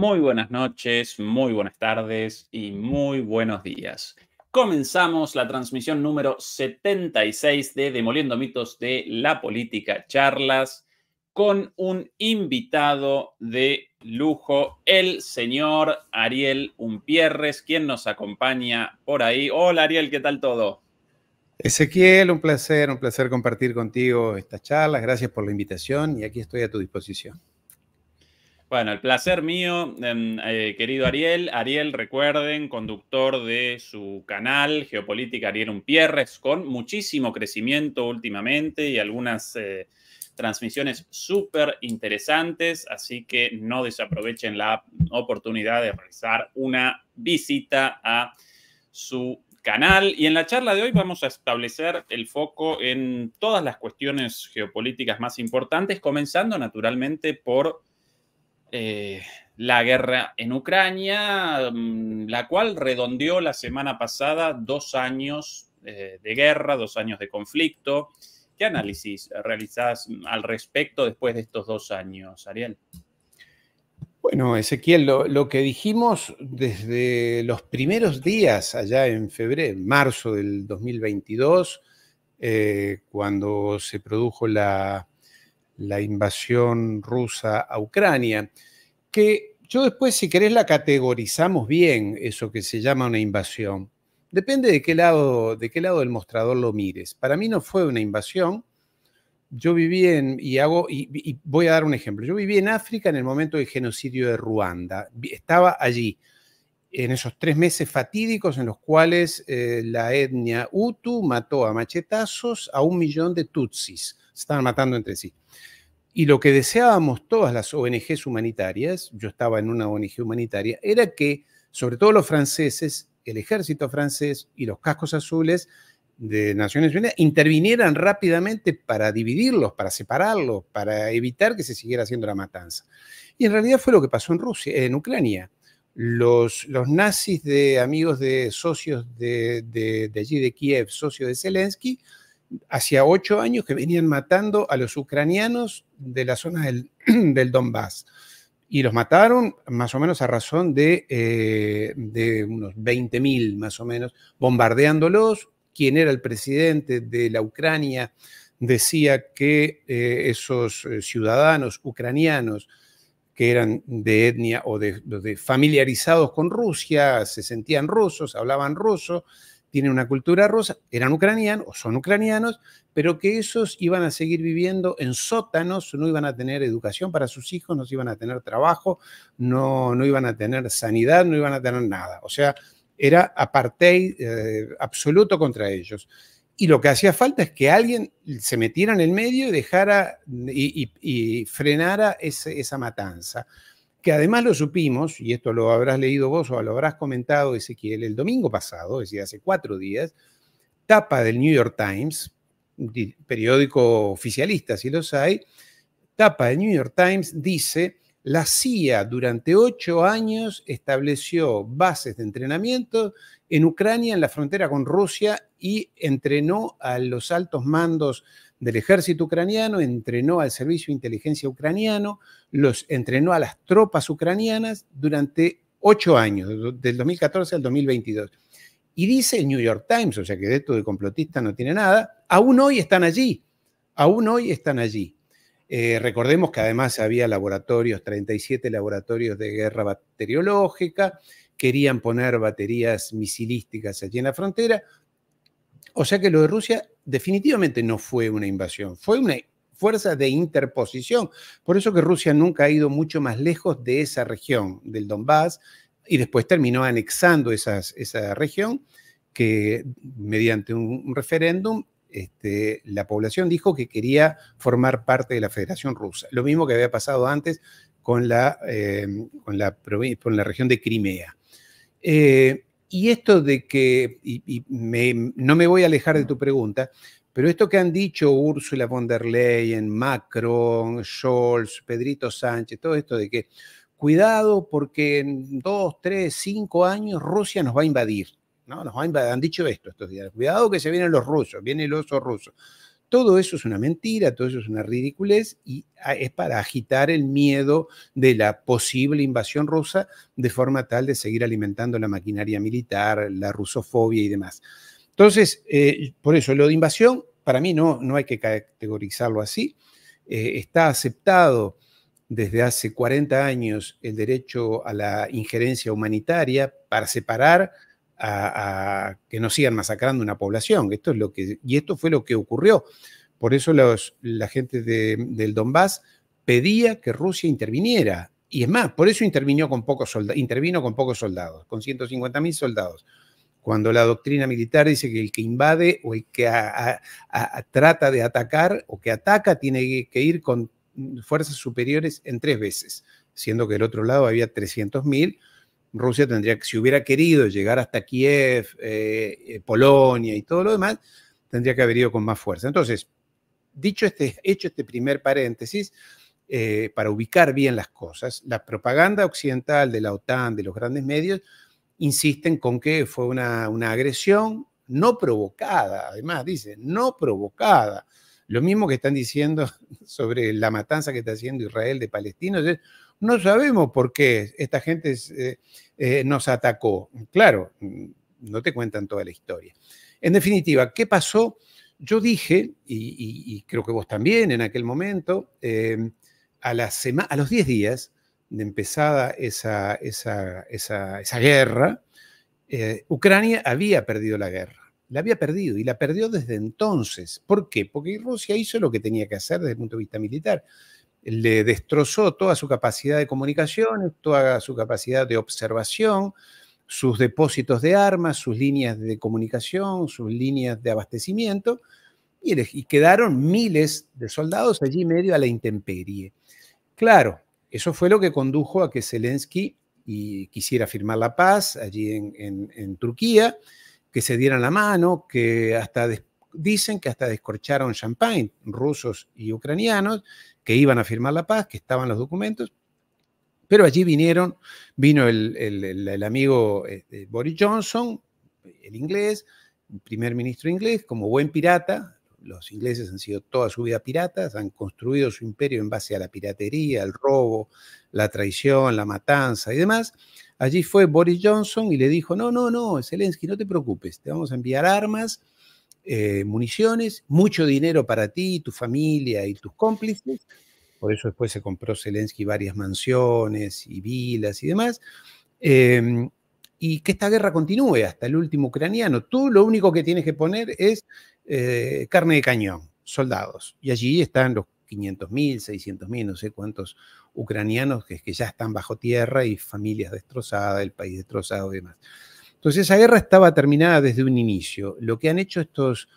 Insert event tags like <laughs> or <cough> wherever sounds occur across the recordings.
muy buenas noches, muy buenas tardes y muy buenos días. Comenzamos la transmisión número 76 de Demoliendo mitos de la política, charlas con un invitado de lujo, el señor Ariel Umpierres, quien nos acompaña por ahí. Hola Ariel, ¿qué tal todo? Ezequiel, un placer, un placer compartir contigo estas charlas. Gracias por la invitación y aquí estoy a tu disposición. Bueno, el placer mío, em, eh, querido Ariel. Ariel, recuerden, conductor de su canal Geopolítica Ariel Unpierres, con muchísimo crecimiento últimamente y algunas eh, transmisiones súper interesantes. Así que no desaprovechen la oportunidad de realizar una visita a su canal. Y en la charla de hoy vamos a establecer el foco en todas las cuestiones geopolíticas más importantes, comenzando naturalmente por eh, la guerra en Ucrania, mm, la cual redondeó la semana pasada dos años eh, de guerra, dos años de conflicto. ¿Qué análisis realizás mm, al respecto después de estos dos años, Ariel? Bueno, Ezequiel, lo, que dijimos desde los primeros días, allá en febrero, en marzo del 2022, eh, cuando se produjo la la invasión rusa a Ucrania, que yo después, si querés, la categorizamos bien, eso que se llama una invasión. Depende de qué lado, de qué lado del mostrador lo mires. Para mí no fue una invasión. Yo viví en, y hago, y, voy a dar un ejemplo. Yo viví en África en el momento del genocidio de Ruanda. Estaba allí en esos tres meses fatídicos en los cuales eh, la etnia Hutu mató a machetazos a un millón de Tutsis. Se estaban matando entre sí. Y lo que deseábamos todas las ONGs humanitarias, yo estaba en una ONG humanitaria, era que sobre todo los franceses, el ejército francés y los cascos azules de Naciones Unidas intervinieran rápidamente para dividirlos, para separarlos, para evitar que se siguiera haciendo la matanza. Y en realidad fue lo que pasó en Rusia, en Ucrania. Los, nazis de amigos de socios de, de allí de Kiev, socios de Zelensky, hacía ocho años que venían matando a los ucranianos de la zona del, <clears throat> del Donbass. Y los mataron más o menos a razón de, eh, unos 20.000 más o menos, bombardeándolos. Quien era el presidente de la Ucrania decía que eh, esos eh, ciudadanos ucranianos que eran de etnia o de familiarizados con Rusia, se sentían rusos, hablaban ruso, tienen una cultura rusa, eran ucranianos o son ucranianos, pero que esos iban a seguir viviendo en sótanos, no iban a tener educación para sus hijos, no iban a tener trabajo, no, no iban a tener sanidad, no iban a tener nada. O sea, era apartheid eh, absoluto contra ellos. Y lo que hacía falta es que alguien se metiera en el medio y dejara y, frenara esa matanza que además lo supimos, y esto lo habrás leído vos o lo habrás comentado, Ezequiel, el domingo pasado, es decir, hace cuatro días, tapa del New York Times, periódico oficialista si los hay, tapa del New York Times dice, la CIA durante ocho años estableció bases de entrenamiento en Ucrania, en la frontera con Rusia, y entrenó a los altos mandos del ejército ucraniano, entrenó al servicio de inteligencia ucraniano, los entrenó a las tropas ucranianas durante ocho años, del 2014 al 2022. Y dice el New York Times, o sea que de esto de complotista no tiene nada, aún hoy están allí, aún hoy están allí. Eh, recordemos que además había laboratorios, 37 laboratorios de guerra bacteriológica, querían poner baterías misilísticas allí en la frontera. O sea que lo de Rusia definitivamente no fue una invasión, fue una fuerza de interposición. Por eso que Rusia nunca ha ido mucho más lejos de esa región del Donbass y después terminó anexando esa región que mediante un, referéndum este, la población dijo que quería formar parte de la Federación Rusa. Lo mismo que había pasado antes con la, eh, la, región de Crimea. Eh, y esto de que, y, no me voy a alejar de tu pregunta, pero esto que han dicho Ursula von der Leyen, Macron, Scholz, Pedrito Sánchez, todo esto de que cuidado porque en dos, tres, cinco años Rusia nos va a invadir. ¿no? Nos va a invadir. Han dicho esto estos días. Cuidado que se vienen los rusos, viene el oso ruso. Todo eso es una mentira, todo eso es una ridiculez y ah, es para agitar el miedo de la posible invasión rusa de forma tal de seguir alimentando la maquinaria militar, la rusofobia y demás. Entonces, eh, por eso lo de invasión, para mí no, no hay que categorizarlo así. Eh, está aceptado desde hace 40 años el derecho a la injerencia humanitaria para separar a, que no sigan masacrando una población. Esto es lo que, y esto fue lo que ocurrió. Por eso la gente del Donbass pedía que Rusia interviniera. Y es más, por eso intervino con pocos, soldados intervino con pocos soldados, con 150.000 soldados. Cuando la doctrina militar dice que el que invade o el que trata de atacar o que ataca tiene que ir con fuerzas superiores en tres veces, siendo que del otro lado había 300.000 Rusia tendría que, si hubiera querido llegar hasta Kiev, eh, eh, Polonia y todo lo demás, tendría que haber ido con más fuerza. Entonces, dicho este, <laughs> hecho este primer paréntesis, eh, para ubicar bien las cosas, la propaganda occidental de la OTAN, de los grandes medios, insisten con que fue una, una agresión no provocada, además dice, no provocada. Lo mismo que están diciendo <laughs> sobre la matanza que está haciendo Israel de palestinos, es no sabemos por qué esta gente eh, eh, nos atacó. Claro, no te cuentan toda la historia. En definitiva, ¿qué pasó? Yo dije, y, creo que vos también en aquel momento, em, a, los 10 días de empezada esa guerra, eh, Ucrania había perdido la guerra la había perdido y la perdió desde entonces. ¿Por qué? Porque Rusia hizo lo que tenía que hacer desde el punto de vista militar le destrozó toda su capacidad de comunicación, toda su capacidad de observación, sus depósitos de armas, sus líneas de comunicación, sus líneas de abastecimiento, y, quedaron miles de soldados allí medio a la intemperie. Claro, eso fue lo que condujo a que Zelensky quisiera firmar la paz allí en, en Turquía, que se dieran la mano, que hasta después dicen que hasta descorcharon champagne, rusos y ucranianos, que iban a firmar la paz, que estaban los documentos, pero allí vinieron, vino el, amigo este, Boris Johnson, el inglés, primer ministro inglés, como buen pirata, los ingleses han sido toda su vida piratas, han construido su imperio en base a la piratería, el robo, la traición, la matanza y demás. Allí fue Boris Johnson y le dijo, no, no, no, Zelensky, no te preocupes, te vamos a enviar armas, eh, municiones, mucho dinero para ti, tu familia y tus cómplices. Por eso después se compró Zelensky varias mansiones y vilas y demás. Em, y que esta guerra continúe hasta el último ucraniano. Tú lo único que tienes que poner es eh, carne de cañón, soldados. Y allí están los 500.000, 600.000, no sé cuántos ucranianos que, que ya están bajo tierra y familias destrozadas, el país destrozado y demás. Entonces esa guerra estaba terminada desde un inicio. Lo que han hecho estos,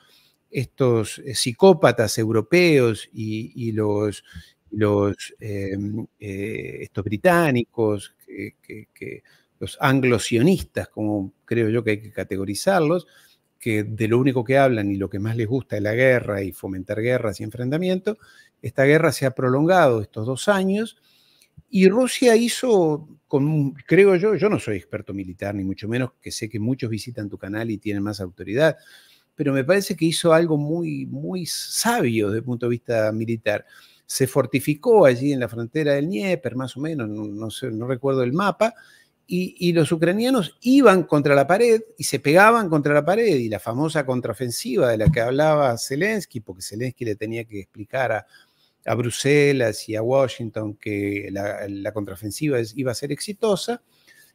estos eh, psicópatas europeos y, los, los em, eh, estos británicos, que, los anglosionistas, como creo yo que hay que categorizarlos, que de lo único que hablan y lo que más les gusta es la guerra y fomentar guerras y enfrentamiento, esta guerra se ha prolongado estos dos años y Rusia hizo creo yo, yo no soy experto militar, ni mucho menos, que sé que muchos visitan tu canal y tienen más autoridad, pero me parece que hizo algo muy, muy sabio desde el punto de vista militar. Se fortificó allí en la frontera del Dnieper, más o menos, no, recuerdo el mapa, y, y, los ucranianos iban contra la pared y se pegaban contra la pared y la famosa contraofensiva de la que hablaba Zelensky, porque Zelensky le tenía que explicar a, a Bruselas y a Washington que la, contraofensiva iba a ser exitosa,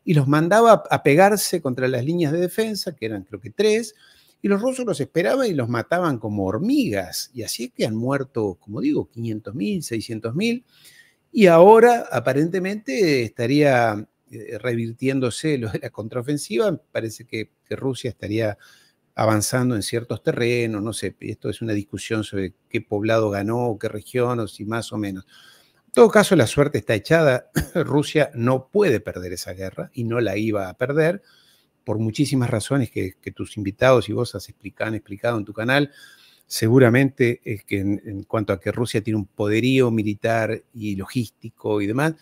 y los mandaba a pegarse contra las líneas de defensa, que eran creo que tres, y los rusos los esperaban y los mataban como hormigas, y así es que han muerto, como digo, 500.000, 600.000, y ahora aparentemente estaría eh, revirtiéndose la contraofensiva, parece que Rusia estaría avanzando en ciertos terrenos, no sé, esto es una discusión sobre qué poblado ganó, qué región, o si más o menos. En todo caso, la suerte está echada. <clears throat> Rusia no puede perder esa guerra y no la iba a perder por muchísimas razones que, tus invitados y vos has explicado, han explicado en tu canal. Seguramente es que en cuanto a que Rusia tiene un poderío militar y logístico y demás,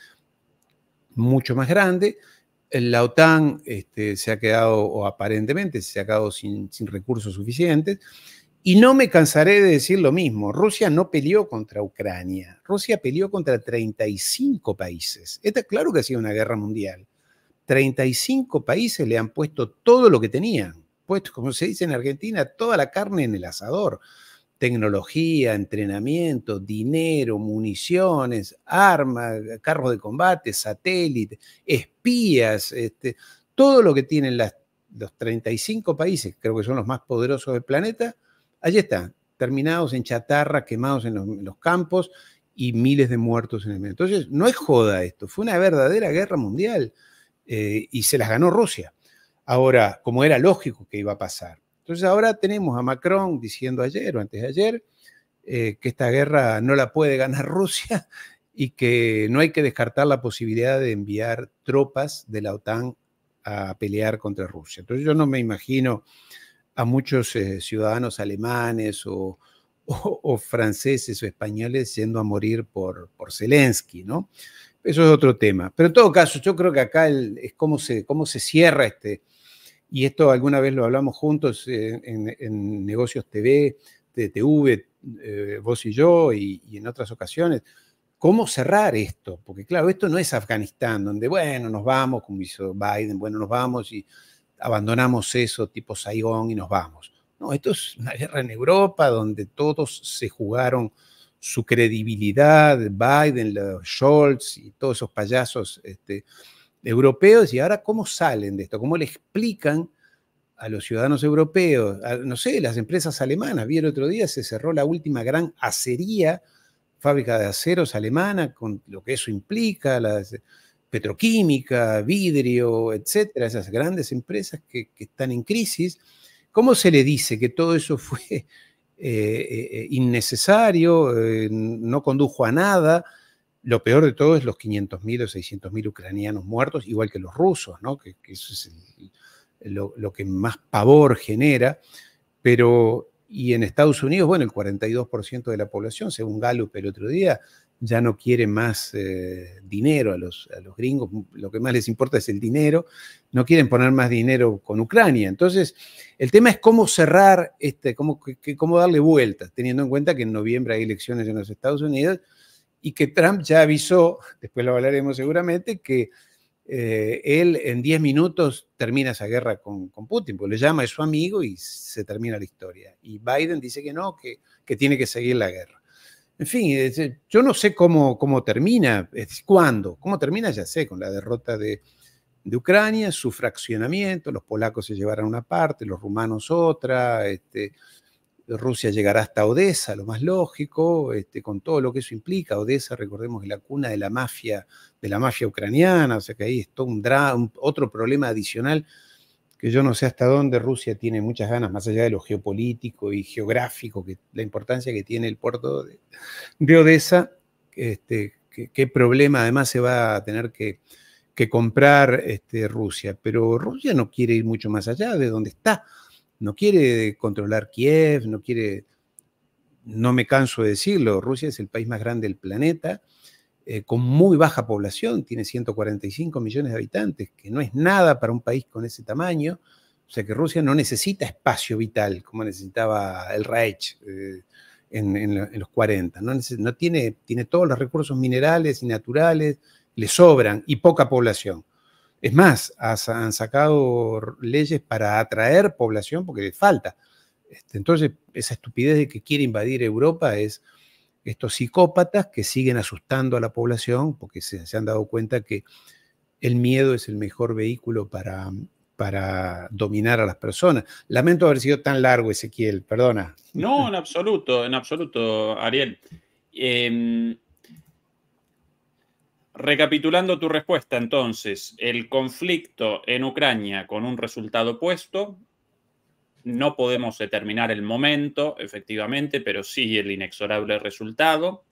mucho más grande, la OTAN este, se ha quedado, o aparentemente se ha quedado sin, recursos suficientes. Y no me cansaré de decir lo mismo, Rusia no peleó contra Ucrania, Rusia peleó contra 35 países. está claro que ha sido una guerra mundial. 35 países le han puesto todo lo que tenían, puesto, como se dice en Argentina, toda la carne en el asador tecnología, entrenamiento, dinero, municiones, armas, carros de combate, satélites, espías, este, todo lo que tienen los 35 países, creo que son los más poderosos del planeta, allí están, terminados en chatarra, quemados en los, campos y miles de muertos en el medio. Entonces, no es joda esto, fue una verdadera guerra mundial eh, y se las ganó Rusia. Ahora, como era lógico que iba a pasar, entonces ahora tenemos a Macron diciendo ayer o antes de ayer eh, que esta guerra no la puede ganar <laughs> Rusia y que no hay que descartar la posibilidad de enviar tropas de la OTAN a pelear contra Rusia. Entonces yo no me imagino a muchos eh, ciudadanos alemanes <laughs> o, franceses o españoles yendo a morir por, por Zelensky, ¿no? Eso es otro tema. Pero en todo caso, yo creo que acá es cómo se, cómo se cierra este, y esto alguna vez lo hablamos juntos eh, en, Negocios TV, TV, eh, vos y yo, y, en otras ocasiones. ¿Cómo cerrar esto? Porque claro, esto no es Afganistán, donde, bueno, nos vamos, como hizo Biden, bueno, nos vamos y abandonamos eso tipo Saigón y nos vamos. No, esto es una guerra en Europa donde todos se jugaron su credibilidad, Biden, Scholz y todos esos payasos este, europeos y ahora cómo salen de esto, cómo le explican a los ciudadanos europeos, no sé, las empresas alemanas. Vi el otro día se cerró la última gran acería, fábrica de aceros alemana, con lo que eso implica, petroquímica, vidrio, etcétera, esas grandes empresas que, están en crisis. ¿Cómo se le dice que todo eso <laughs> fue eh, eh, eh, innecesario, no condujo a nada? Lo peor de todo es los 500.000 o 600.000 ucranianos muertos, igual que los rusos, ¿no? que, eso es lo, que más pavor genera. Pero, y en Estados Unidos, bueno, el 42% de la población, según Gallup el otro día, ya no quiere más eh, dinero a los, a los gringos, lo que más les importa es el dinero, no quieren poner más dinero con Ucrania. Entonces, el tema es cómo cerrar, este, cómo, cómo darle vueltas, teniendo en cuenta que en noviembre hay elecciones en los Estados Unidos y que Trump ya avisó, después lo hablaremos seguramente, que eh, él en 10 minutos termina esa guerra con, Putin, porque le llama a su amigo y se termina la historia. Y Biden dice que no, que, que tiene que seguir la guerra. En fin, yo no sé cómo, cómo termina, cuándo, cómo termina ya sé, con la derrota de, de, Ucrania, su fraccionamiento, los polacos se llevarán una parte, los rumanos otra, este, Rusia llegará hasta Odessa, lo más lógico, este, con todo lo que eso implica. Odessa, recordemos, es la cuna de la mafia, de la mafia ucraniana, o sea que ahí está otro problema adicional que yo no sé hasta dónde Rusia tiene muchas ganas, más allá de lo geopolítico y geográfico, que, la importancia que tiene el puerto de, Odessa, este, qué problema además se va a tener que, comprar este, Rusia. Pero Rusia no quiere ir mucho más allá de donde está no quiere controlar Kiev, no quiere, no me canso de decirlo, Rusia es el país más grande del planeta, eh, con muy baja población, tiene 145 millones de habitantes, que no es nada para un país con ese tamaño, o sea que Rusia no necesita espacio vital como necesitaba el Reich. Eh, en, los 40, no tiene, tiene todos los recursos minerales y naturales, le sobran y poca población. Es más, han sacado leyes para atraer población porque les falta. Este, entonces, esa estupidez de que quiere invadir Europa es estos psicópatas que siguen asustando a la población porque se, han dado cuenta que el miedo es el mejor vehículo para, para dominar a las personas. Lamento haber sido tan largo, Ezequiel, perdona. No, en absoluto, en absoluto, Ariel. Em, Recapitulando tu respuesta, entonces, el conflicto en Ucrania con un resultado opuesto, no podemos determinar el momento, efectivamente, pero sí el inexorable resultado.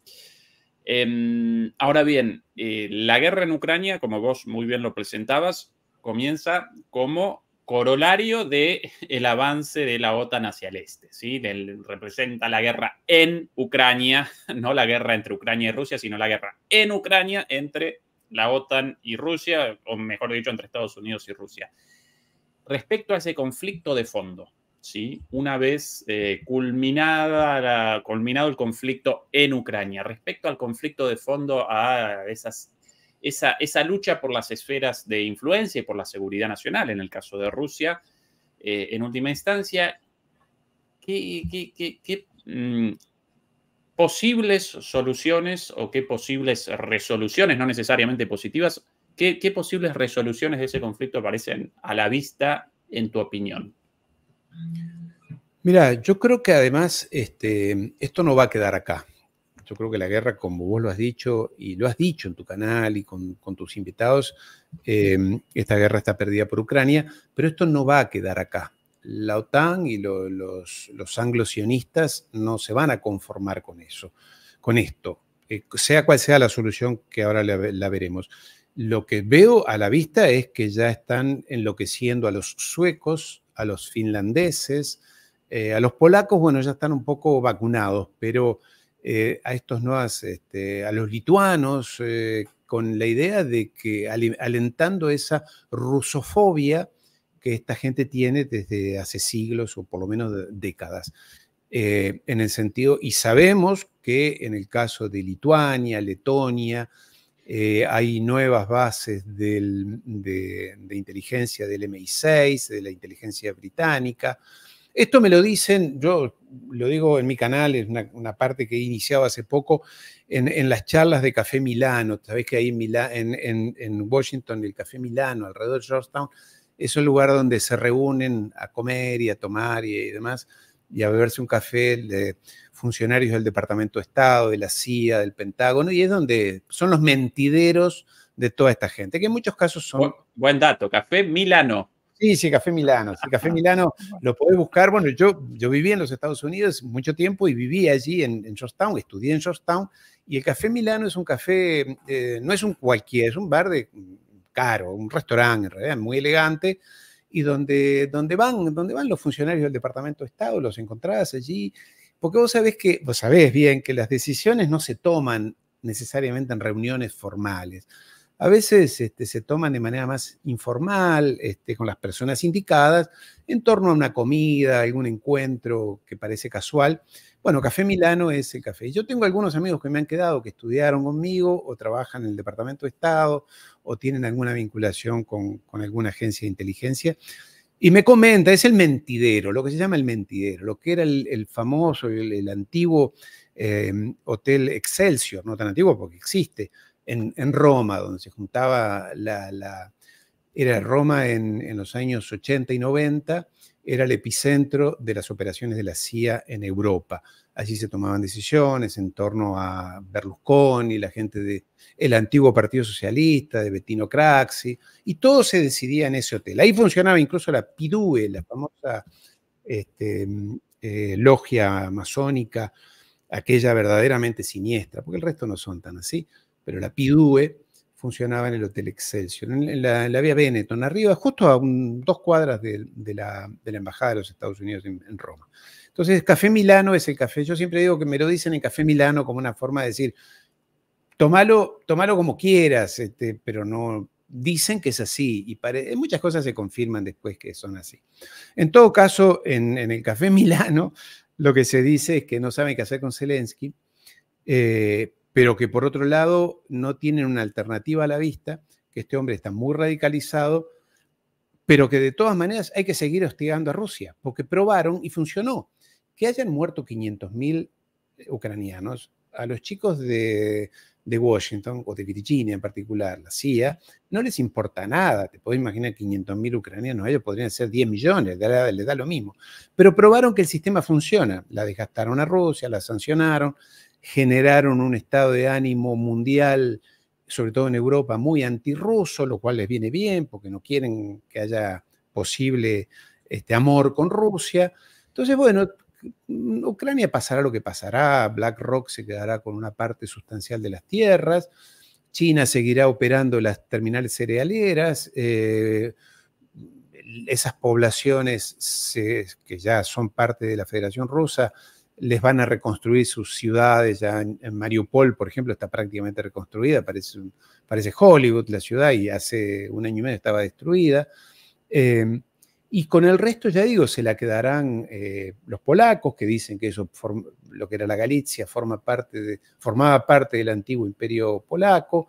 Em, ahora bien, eh, la guerra en Ucrania, como vos muy bien lo presentabas, comienza como corolario de <laughs> el avance de la OTAN hacia el este, ¿sí? Del, representa la guerra en Ucrania, <laughs> no la guerra entre Ucrania y Rusia, sino la guerra en Ucrania entre la OTAN y Rusia, o mejor dicho, entre Estados Unidos y Rusia. Respecto a ese conflicto de fondo, ¿sí? Una vez eh, culminada culminado el conflicto en Ucrania, respecto al conflicto de fondo a esas esa, lucha por las esferas de influencia y por la seguridad nacional, en el caso de Rusia, eh, en última instancia, ¿qué, mm, posibles soluciones o qué posibles resoluciones, no necesariamente positivas, qué, posibles resoluciones de ese conflicto aparecen a la vista, en tu opinión? Mira, yo creo que además este, esto no va a quedar acá yo creo que la guerra, como vos lo has dicho y lo has dicho en tu canal y con, tus invitados, eh, esta guerra está perdida por Ucrania, pero esto no va a quedar acá. La OTAN y los, anglosionistas no se van a conformar con eso, con esto, eh, sea cual sea la solución que ahora la, veremos. Lo que veo a la vista es que ya están enloqueciendo a los suecos, a los finlandeses, eh, a los polacos, bueno, ya están un poco vacunados, pero eh, a estos este, a los lituanos, eh, con la idea de que alentando esa rusofobia que esta gente tiene desde hace siglos o por lo menos décadas. Eh, en el sentido, y sabemos que en el caso de Lituania, Letonia, hay nuevas bases de, de, inteligencia del MI6, de la inteligencia británica, esto me lo dicen, yo lo digo en mi canal, es una, parte que he iniciado hace poco, en, las charlas de Café Milano. Sabéis que ahí en, en, Washington, el Café Milano, alrededor de Georgetown, es un lugar donde se reúnen a comer y a tomar y, demás, y a beberse un café de funcionarios del Departamento de Estado, de la CIA, del Pentágono, y es donde son los mentideros de toda esta gente, que en muchos casos son... buen dato, Café Milano. Sí, sí, Café Milano. Sí, Café Milano lo podés buscar. Bueno, yo, yo viví en los Estados Unidos mucho tiempo y viví allí en, Georgetown, estudié en Georgetown. Y el Café Milano es un café, eh, no es un cualquier, es un bar de caro, un restaurante en realidad, muy elegante y donde, donde, van, donde van los funcionarios del Departamento de Estado, los encontrás allí, porque vos sabés que, vos sabés bien que las decisiones no se toman necesariamente en reuniones formales a veces este, se toman de manera más informal, este, con las personas indicadas, en torno a una comida, algún encuentro que parece casual. Bueno, Café Milano es el café. Yo tengo algunos amigos que me han quedado, que estudiaron conmigo o trabajan en el Departamento de Estado o tienen alguna vinculación con, alguna agencia de inteligencia. Y me comenta, es el mentidero, lo que se llama el mentidero, lo que era el, famoso, el, antiguo eh, Hotel Excelsior, no tan antiguo porque existe, en, Roma, donde se juntaba la, era Roma en, los años 80 y 90, era el epicentro de las operaciones de la CIA en Europa. Allí se tomaban decisiones en torno a Berlusconi, la gente del antiguo Partido Socialista, de Bettino Craxi, y todo se decidía en ese hotel. Ahí funcionaba incluso la PIDUE, la famosa este, mm, eh, logia masónica, aquella verdaderamente siniestra, porque el resto no son tan así pero la PIDUE funcionaba en el Hotel Excelsior, en la, vía Benetton, arriba, justo a dos cuadras de, la, Embajada de los Estados Unidos en, Roma. Entonces, Café Milano es el café. Yo siempre digo que me lo dicen en Café Milano como una forma de decir, tomalo, como quieras, este, pero no, dicen que es así y muchas cosas se confirman después que son así. En todo caso, en, el Café <laughs> Milano, lo que se dice es que no saben qué hacer con Zelensky, eh, pero que por otro lado no tienen una alternativa a la vista, que este hombre está muy radicalizado, pero que de todas maneras hay que seguir hostigando a Rusia, porque probaron y funcionó. Que hayan muerto 500.000 ucranianos, a los chicos de, Washington, o de Virginia en particular, la CIA, no les importa nada. Te puedo imaginar 500.000 ucranianos, ellos podrían ser 10 millones, les da, les da lo mismo. Pero probaron que el sistema funciona, la desgastaron a Rusia, la sancionaron, generaron un estado de ánimo mundial, sobre todo en Europa, muy antirruso, lo cual les viene bien porque no quieren que haya posible este amor con Rusia. Entonces, bueno, Ucrania pasará lo que pasará, BlackRock se quedará con una parte sustancial de las tierras, China seguirá operando las terminales cerealeras, eh, esas poblaciones que ya son parte de la Federación Rusa les van a reconstruir sus ciudades, ya en, Mariupol, por ejemplo, está prácticamente reconstruida, parece, Hollywood la ciudad y hace un año y medio estaba destruida. Em, y con el resto, ya digo, se la quedarán eh, los polacos, que dicen que eso, lo que era la Galicia, forma parte formaba parte del antiguo imperio polaco,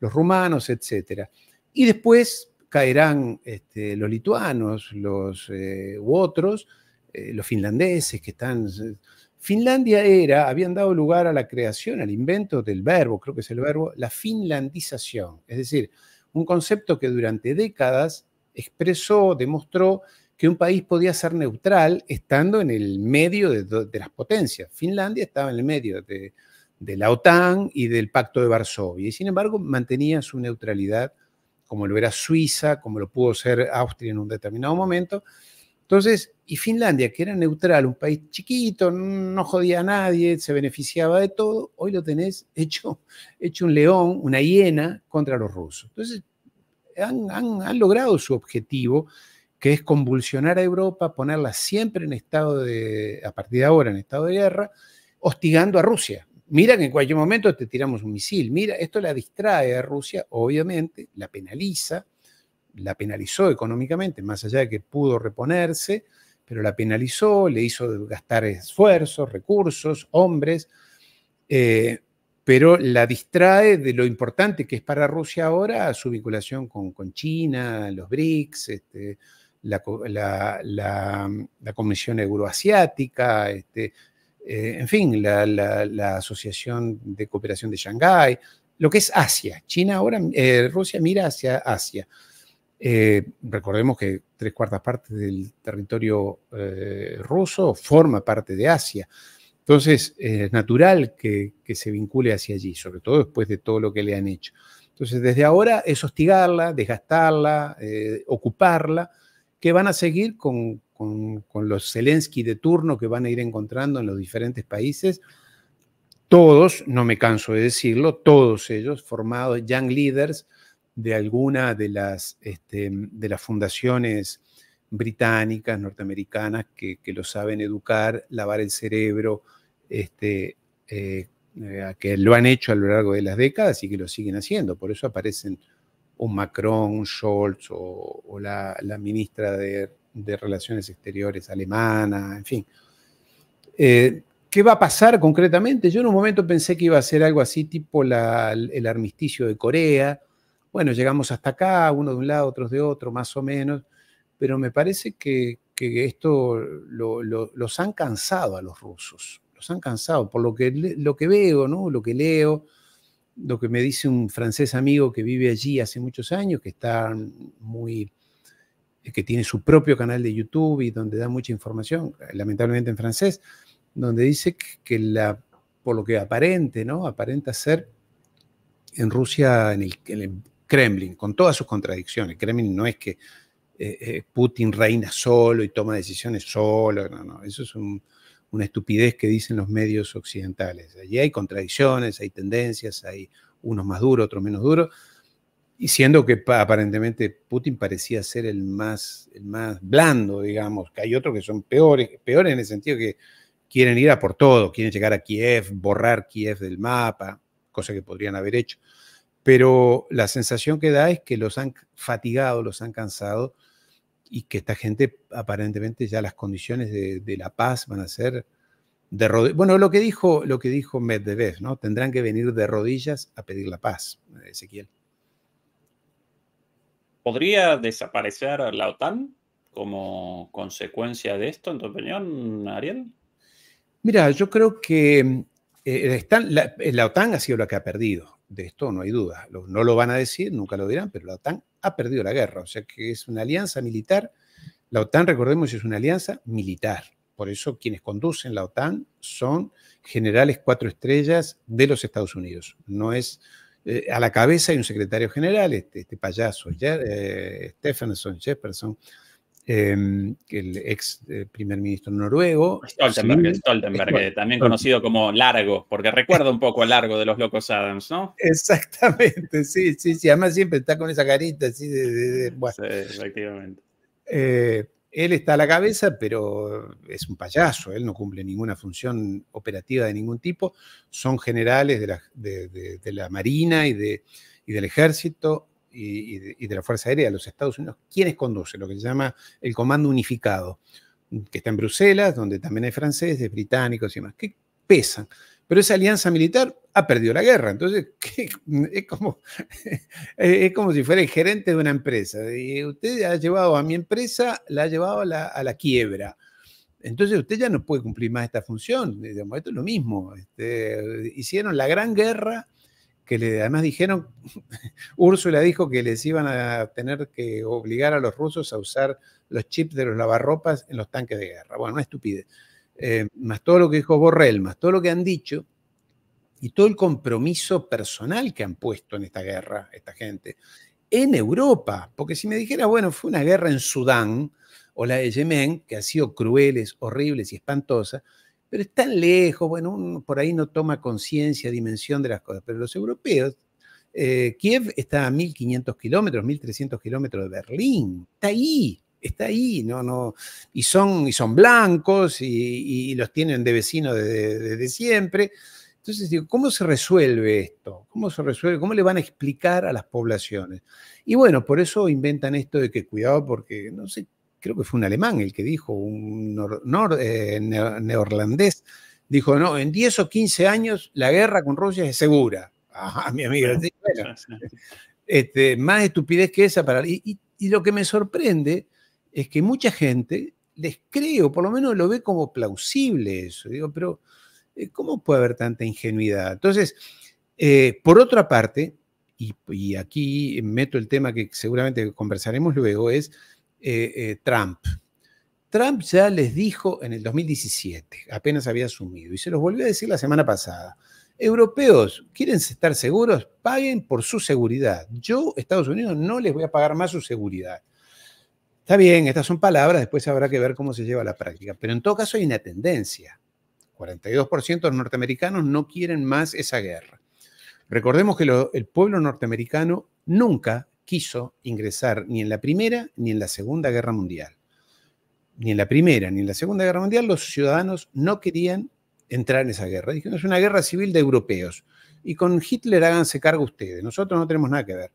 los rumanos, etc. Y después caerán este, los lituanos los, eh, u otros, eh, los finlandeses que están Finlandia era, habían dado lugar a la creación, al invento del verbo, creo que es el verbo, la finlandización, es decir, un concepto que durante décadas expresó, demostró que un país podía ser neutral estando en el medio de, las potencias. Finlandia estaba en el medio de, de la OTAN y del Pacto de Varsovia, y sin embargo mantenía su neutralidad como lo era Suiza, como lo pudo ser Austria en un determinado momento. Entonces, y Finlandia, que era neutral, un país chiquito, no jodía a nadie, se beneficiaba de todo, hoy lo tenés hecho, <laughs> hecho un león, una hiena contra los rusos. Entonces, han, logrado su objetivo, que es convulsionar a Europa, ponerla siempre en estado de, a partir de ahora, en estado de guerra, hostigando a Rusia. Mira que en cualquier momento te tiramos un misil, mira, esto la distrae a Rusia, obviamente, la penaliza, la penalizó económicamente, más allá de que pudo reponerse, pero la penalizó, le hizo gastar esfuerzos, recursos, hombres, eh, pero la distrae de lo importante que es para Rusia ahora su vinculación con, China, los BRICS, este, la, Comisión Euroasiática, este, eh, en fin, la, Asociación de Cooperación de Shanghái, lo que es Asia. China ahora, eh, Rusia mira hacia Asia. Eh, recordemos que tres cuartas partes del territorio eh, ruso forma parte de Asia. Entonces, eh, es natural que, se vincule hacia allí, sobre todo después de todo lo que le han hecho. Entonces, desde ahora es hostigarla, desgastarla, ocuparla, que van a seguir con, con, los Zelensky de turno que van a ir encontrando en los diferentes países. Todos, no me canso de decirlo, todos ellos formados, young leaders, de alguna de las, este, de las fundaciones británicas, norteamericanas, que, lo saben educar, lavar el cerebro, este, eh, eh, que lo han hecho a lo largo de las décadas y que lo siguen haciendo. Por eso aparecen un Macron, un Scholz o, la, ministra de, Relaciones Exteriores alemana, en fin. Eh, ¿Qué va a pasar concretamente? Yo en un momento pensé que iba a ser algo así tipo el armisticio de Corea, bueno, llegamos hasta acá, uno de un lado, otros de otro, más o menos, pero me parece que, esto los han cansado a los rusos, los han cansado, por lo que, lo que veo, ¿no? lo que leo, lo que me dice un francés amigo que vive allí hace muchos años, que está muy eh, que tiene su propio canal de YouTube y donde da mucha información, lamentablemente en francés, donde dice que la, por lo que aparente, ¿no? Aparenta ser en Rusia, en el, en el Kremlin, con todas sus contradicciones. Kremlin no es que eh, eh, Putin reina solo y toma decisiones solo, no, no, eso es una estupidez que dicen los medios occidentales. Allí hay contradicciones, hay tendencias, hay unos más duros, otros menos duros, y siendo que aparentemente Putin parecía ser el más, el más blando, digamos, que hay otros que son peores, peores en el sentido que quieren ir a por todo, quieren llegar a Kiev, borrar Kiev del mapa, cosa que podrían haber hecho pero la sensación que da es que los han fatigado, los han cansado y que esta gente aparentemente ya las condiciones de, la paz van a ser de rodillas. Bueno, lo que dijo, lo que dijo Medvedev, ¿no? Tendrán que venir de rodillas a pedir la paz, Ezequiel. ¿Podría desaparecer la OTAN como consecuencia de esto, en tu opinión, Ariel? Mira, yo creo que eh, la, la, OTAN ha sido la que ha perdido de esto no hay duda. No lo van a decir, nunca lo dirán, pero la OTAN ha perdido la guerra. O sea que es una alianza militar. La OTAN, recordemos, es una alianza militar. Por eso quienes conducen la OTAN son generales cuatro estrellas de los Estados Unidos. No es eh, a la cabeza hay un secretario general, este, este payaso, eh, Stephenson, Jefferson, Em, el ex eh, primer ministro noruego. Stoltenberg, eh, también conocido como Largo, porque recuerda un poco a Largo de los Locos Adams, ¿no? <laughs> Exactamente, sí, sí, sí. Además siempre está con esa carita así de... Sí, efectivamente. Eh, él está a la cabeza, pero es un payaso, él no cumple ninguna función operativa de ningún tipo, son generales de la, la Marina y, de, y del Ejército, y, de la Fuerza Aérea de los Estados Unidos, quienes conducen lo que se llama el Comando Unificado, que está en Bruselas, donde también hay franceses, británicos y demás, que pesan. Pero esa alianza militar ha perdido la guerra, entonces <laughs> es, como, <laughs> es como si fuera el gerente de una empresa. Y usted ha llevado a mi empresa, la ha llevado a la, quiebra. Entonces usted ya no puede cumplir más esta función. esto es lo mismo. Este, hicieron la gran guerra que le, además dijeron, Úrsula <laughs> dijo que les iban a tener que obligar a los rusos a usar los chips de los lavarropas en los tanques de guerra. Bueno, una estupidez. Eh, más todo lo que dijo Borrell, más todo lo que han dicho y todo el compromiso personal que han puesto en esta guerra, esta gente, en Europa. Porque si me dijera, bueno, fue una guerra en Sudán o la de Yemen, que ha sido crueles, horribles y espantosas, pero es tan lejos, bueno, uno por ahí no toma conciencia, dimensión de las cosas, pero los europeos, eh, Kiev está a 1.500 kilómetros, 1.300 kilómetros de Berlín, está ahí, está ahí, no, no, y son, y son blancos y, los tienen de vecino desde, desde siempre. Entonces digo, ¿cómo se resuelve esto? ¿Cómo se resuelve? ¿Cómo le van a explicar a las poblaciones? Y bueno, por eso inventan esto de que cuidado porque no sé creo que fue un alemán el que dijo, un nor, eh, neorlandés, dijo, no, en 10 o 15 años la guerra con Rusia es segura. Ajá, mi amiga. <laughs> Este, más estupidez que esa para... Y, lo que me sorprende es que mucha gente les creo, por lo menos lo ve como plausible eso. Digo, pero eh, ¿cómo puede haber tanta ingenuidad? Entonces, eh, por otra parte, y, aquí meto el tema que seguramente conversaremos luego, es eh, eh, Trump. Trump ya les dijo en el 2017, apenas había asumido, y se los volvió a decir la semana pasada. Europeos, ¿quieren estar seguros? Paguen por su seguridad. Yo, Estados Unidos, no les voy a pagar más su seguridad. Está bien, estas son palabras, después habrá que ver cómo se lleva a la práctica, pero en todo caso hay una tendencia. 42% de los norteamericanos no quieren más esa guerra. Recordemos que el pueblo norteamericano nunca quiso ingresar ni en la Primera ni en la Segunda Guerra Mundial. Ni en la Primera ni en la Segunda Guerra Mundial los ciudadanos no querían entrar en esa guerra. Dijeron, es una guerra civil de europeos. Y con Hitler háganse cargo ustedes, nosotros no tenemos nada que ver.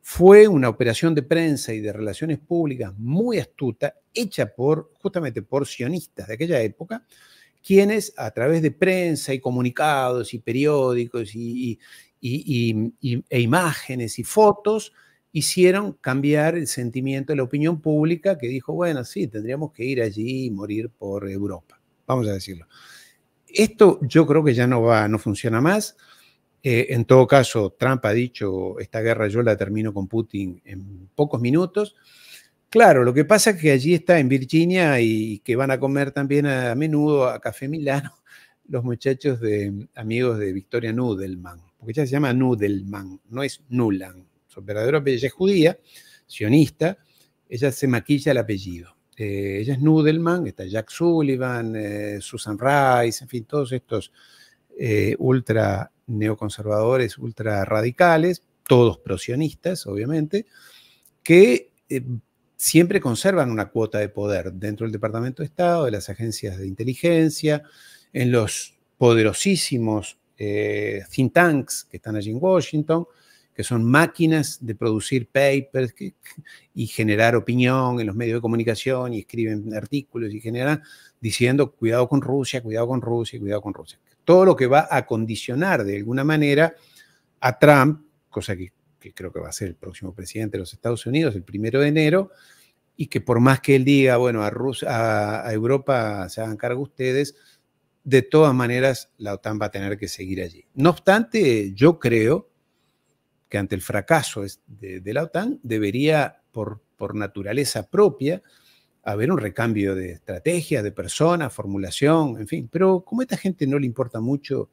Fue una operación de prensa y de relaciones públicas muy astuta, hecha por justamente por sionistas de aquella época, quienes a través de prensa y comunicados y periódicos y, e imágenes y fotos hicieron cambiar el sentimiento de la opinión pública que dijo, bueno, sí, tendríamos que ir allí y morir por Europa, vamos a decirlo. Esto yo creo que ya no va, no funciona más. Eh, en todo caso, Trump ha dicho, esta guerra yo la termino con Putin en pocos minutos. Claro, lo que pasa es que allí está en Virginia y que van a comer también a, menudo a Café Milano <laughs> los muchachos de amigos de Victoria Nudelman, porque ya se llama Nudelman, no es Nulan, su verdadero ella es judía, sionista, ella se maquilla el apellido. Eh, ella es Nudelman, está Jack Sullivan, eh, Susan Rice, en fin, todos estos eh, ultra neoconservadores, ultra radicales, todos pro-sionistas, obviamente, que siempre conservan una cuota de poder dentro del Departamento de Estado, de las agencias de inteligencia, en los poderosísimos think tanks que están allí en Washington, que son máquinas de producir papers y generar opinión en los medios de comunicación y escriben artículos y generan diciendo cuidado con Rusia, cuidado con Rusia, cuidado con Rusia. Todo lo que va a condicionar de alguna manera a Trump, cosa que, creo que va a ser el próximo presidente de los Estados Unidos el primero de enero, y que por más que él diga, bueno, a, Rusia, a, a Europa se hagan cargo ustedes, de todas maneras la OTAN va a tener que seguir allí. No obstante, yo creo que ante el fracaso de, la OTAN debería, por, por, naturaleza propia, haber un recambio de estrategia de personas, formulación, en fin. Pero como a esta gente no le importa mucho,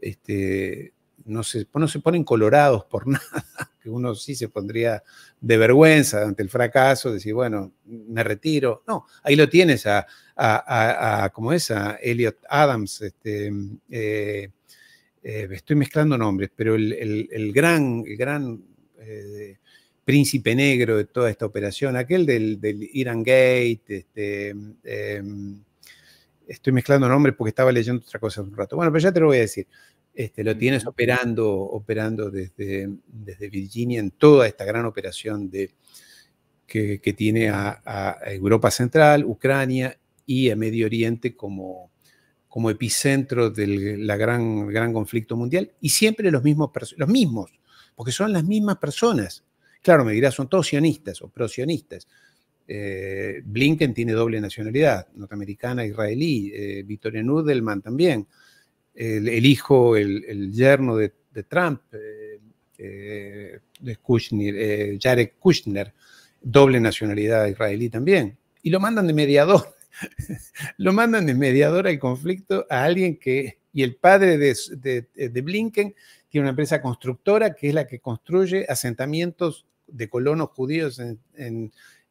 este, no, se, no se ponen colorados por <laughs> nada, que uno sí se pondría de vergüenza ante el fracaso, decir, bueno, me retiro. No, ahí lo tienes a, a, es? A Elliot Adams, este, eh, eh, estoy mezclando nombres, pero el, gran, gran eh, príncipe negro de toda esta operación, aquel del, del Iran Gate, este, em, estoy mezclando nombres porque estaba leyendo otra cosa hace un rato. Bueno, pero ya te lo voy a decir. Este, lo tienes operando, operando desde, desde Virginia en toda esta gran operación de, que, tiene a, a Europa Central, Ucrania y a Medio Oriente como, como epicentro del la gran, gran conflicto mundial, y siempre los mismos, los mismos, porque son las mismas personas. Claro, me dirás, son todos sionistas o prosionistas. Eh, Blinken tiene doble nacionalidad, norteamericana, israelí, eh, Victoria Nudelman también, el, hijo, el, yerno de, Trump, eh, eh, de Kushner, Jared Kushner, doble nacionalidad israelí también. Y lo mandan de mediador <laughs> lo mandan de mediadora al conflicto a alguien que, y el padre eh, de, Blinken tiene una empresa constructora que es la que construye asentamientos de colonos judíos en,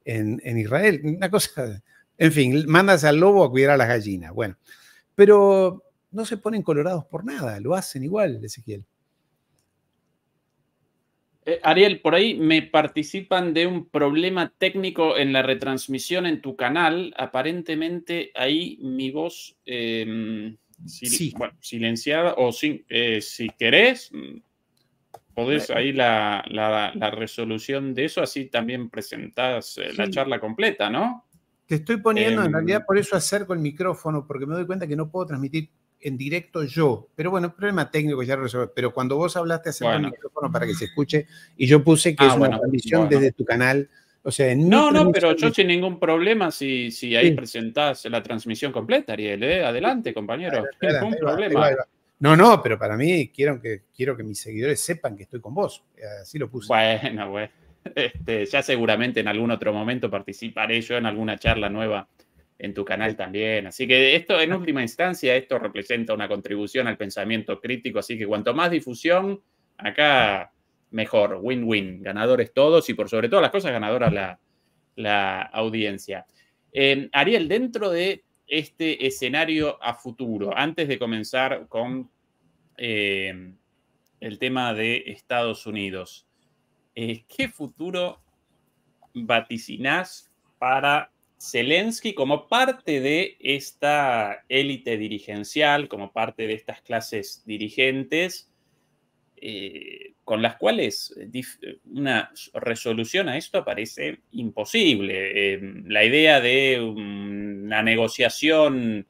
en, Israel. Una cosa, en fin, mandas al lobo a cuidar a las gallinas. Bueno, pero no se ponen colorados por nada, lo hacen igual, Ezequiel. Eh, Ariel, por ahí me participan de un problema técnico en la retransmisión en tu canal. Aparentemente ahí mi voz em, silenciada o si eh, querés, podés ahí la, resolución de eso, así también presentás eh, la charla completa, ¿no? Te estoy poniendo, en em, realidad por eso acerco el micrófono, porque me doy cuenta que no puedo transmitir en directo yo, pero bueno, problema técnico ya lo pero cuando vos hablaste acerca bueno. micrófono para que se escuche y yo puse que ah, es una transmisión desde tu canal, o sea, No, no, pero yo sin ningún problema si, si ahí presentás la transmisión completa, Ariel, ¿eh? adelante, compañero, No, no, pero para mí quiero que, quiero que mis seguidores sepan que estoy con vos, así lo puse. Bueno, bueno. <laughs> Este, ya seguramente en algún otro momento participaré yo en alguna charla nueva en tu canal también. Así que esto, en última instancia, esto representa una contribución al pensamiento crítico, así que cuanto más difusión, acá mejor, win-win, ganadores todos y por sobre todas las cosas ganadora la, la audiencia. Ariel, dentro de este escenario a futuro, antes de comenzar con eh, el tema de Estados Unidos, eh, ¿qué futuro vaticinas para Zelensky como parte de esta élite dirigencial, como parte de estas clases dirigentes, eh, con las cuales eh, una resolución a esto parece imposible. Em, la idea de una negociación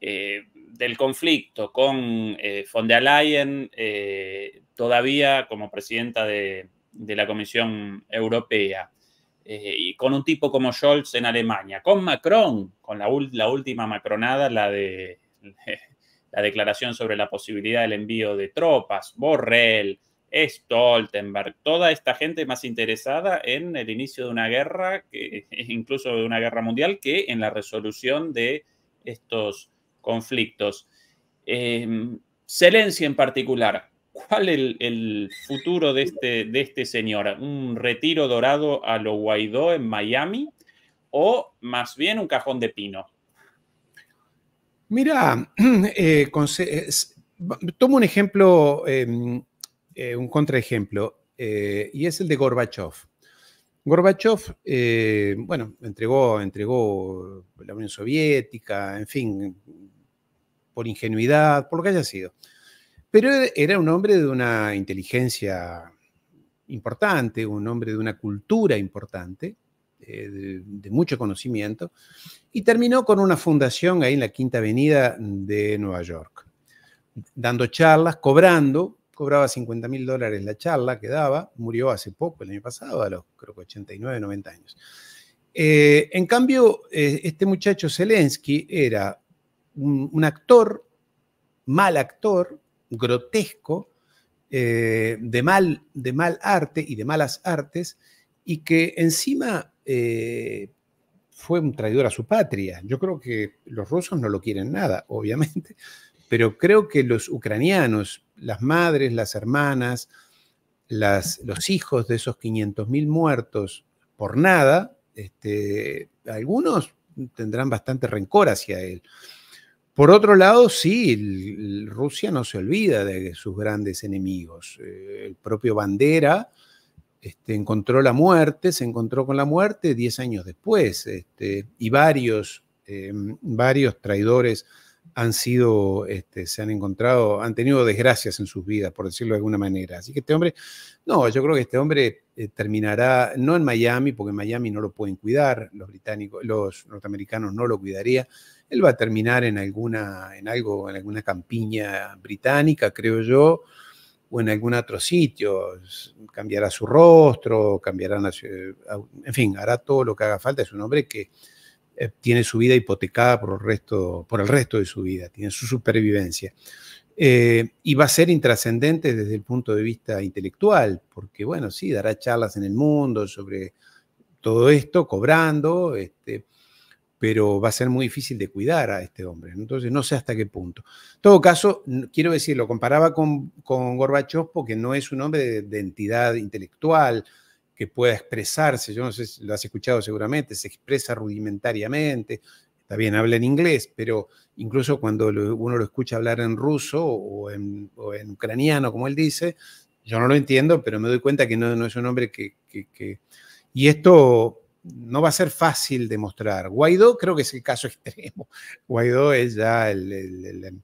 eh, del conflicto con von der Leyen todavía como presidenta de la Comisión Europea eh, y con un tipo como Scholz en Alemania, con Macron, con la, última macronada, la de <laughs> la declaración sobre la posibilidad del envío de tropas, Borrell, Stoltenberg, toda esta gente más interesada en el inicio de una guerra, <laughs> incluso de una guerra mundial, que en la resolución de estos conflictos. Eh, en particular, ¿Cuál el, el futuro de este, de este señor? ¿Un retiro dorado a lo Guaidó en Miami o más bien un cajón de pino? Mira, <clears throat> eh, tomo un ejemplo, em, eh, un contraejemplo, eh, y es el de Gorbachev. Gorbachev, bueno, entregó, entregó la Unión Soviética, en fin, por ingenuidad, por lo que haya sido. Pero era un hombre de una inteligencia importante, un hombre de una cultura importante, eh, de, mucho conocimiento, y terminó con una fundación ahí en la Quinta Avenida de Nueva York, dando charlas, cobrando, cobraba 50 mil dólares la charla que daba, murió hace poco, el año pasado, a los creo que 89, 90 años. Eh, en cambio, eh, este muchacho Zelensky era un actor, mal actor, grotesco, eh, de, mal, de mal arte y de malas artes, y que encima eh, fue un traidor a su patria. Yo creo que los rusos no lo quieren nada, <laughs> obviamente, pero creo que los ucranianos, las madres, las hermanas, las, los hijos de esos 500.000 muertos por nada, este, algunos tendrán bastante rencor hacia él. Por otro lado, sí, Rusia no se olvida de sus grandes enemigos. Eh, el propio Bandera este, encontró la muerte, se encontró con la muerte diez años después, este, y varios, em, varios traidores han sido, este, se han encontrado, han tenido desgracias en sus vidas, por decirlo de alguna manera. Así que este hombre, no, yo creo que este hombre eh, terminará, no en Miami, porque en Miami no lo pueden cuidar, los británicos, los norteamericanos no lo cuidaría, él va a terminar en alguna, en algo, en alguna campiña británica, creo yo, o en algún otro sitio. Cambiará su rostro, cambiará, en fin, hará todo lo que haga falta. Es un hombre que eh, tiene su vida hipotecada por el resto, de su vida, tiene su supervivencia. Eh, y va a ser intrascendente desde el punto de vista intelectual, porque bueno, sí, dará charlas en el mundo sobre todo esto, cobrando, este, pero va a ser muy difícil de cuidar a este hombre. Entonces, no sé hasta qué punto. En todo caso, quiero decir, lo comparaba con, con Gorbachev porque no es un hombre de, entidad intelectual que pueda expresarse. Yo no sé si lo has escuchado seguramente, se expresa rudimentariamente. Está bien, habla en inglés, pero incluso cuando uno lo escucha hablar en ruso o en, ucraniano, como él dice, yo no lo entiendo, pero me doy cuenta que no, no es un hombre que... Y esto no va a ser fácil demostrar. Guaidó creo que es el caso <laughs> extremo. Guaidó es ya el, el,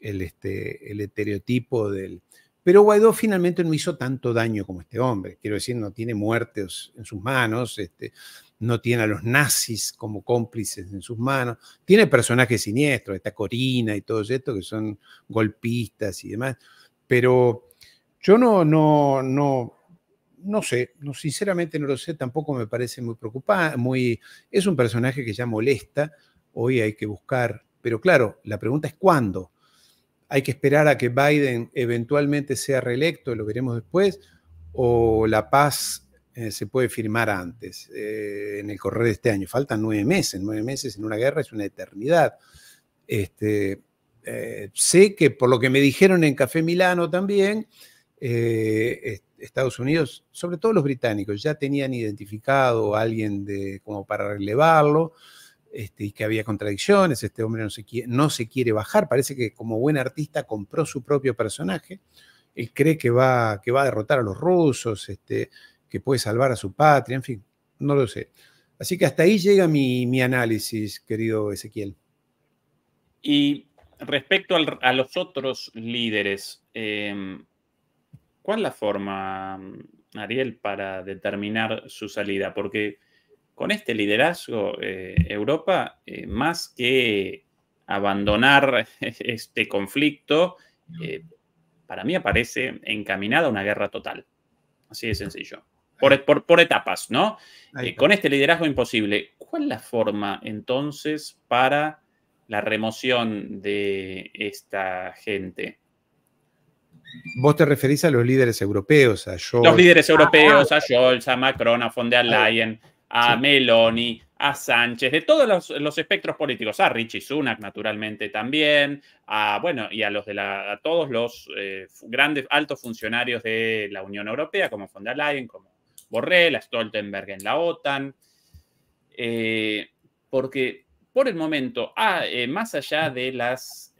el, este, el estereotipo del... Pero Guaidó finalmente no hizo tanto daño como este hombre. Quiero decir, no tiene muertes en sus manos, este, no tiene a los nazis como cómplices en sus manos. Tiene personajes siniestros, esta Corina y todo esto, que son golpistas y demás. Pero yo no, no, no, no sé, no, sinceramente no lo sé, tampoco me parece muy preocupante, muy, es un personaje que ya molesta, hoy hay que buscar, pero claro, la pregunta es cuándo. Hay que esperar a que Biden eventualmente sea reelecto, lo veremos después, o la paz eh, se puede firmar antes, eh, en el correr de este año. Faltan nueve meses, nueve meses en una guerra es una eternidad. Este, eh, sé que por lo que me dijeron en Café Milano también, Estados Unidos, sobre todo los británicos, ya tenían identificado a alguien de, como para relevarlo, este, y que había contradicciones, este hombre no se, quiere, no se quiere bajar, parece que como buen artista compró su propio personaje, él cree que va, que va a derrotar a los rusos, este, que puede salvar a su patria, en fin, no lo sé. Así que hasta ahí llega mi, análisis, querido Ezequiel. Y respecto a los otros líderes, em, ¿Cuál es la forma, mm, Ariel, para determinar su salida? Porque con este liderazgo, eh, Europa, eh, más que abandonar <laughs> este conflicto, eh, para mí aparece encaminada a una guerra total. Así de sencillo. Por, por etapas, ¿no? con este liderazgo imposible, ¿cuál es la forma entonces para la remoción de esta gente? Vos te referís a los líderes europeos, a Scholz. Los líderes ah, europeos, ah, a Scholz, a Macron, a von der Leyen, a Meloni, a Sánchez, de todos los, espectros políticos, a Richie Sunak naturalmente también, a, bueno, y a, los de la, todos los eh, grandes, altos funcionarios de la Unión Europea, como von der Leyen, como Borrell, a Stoltenberg en la OTAN, eh, porque por el momento, ah, eh, más allá de las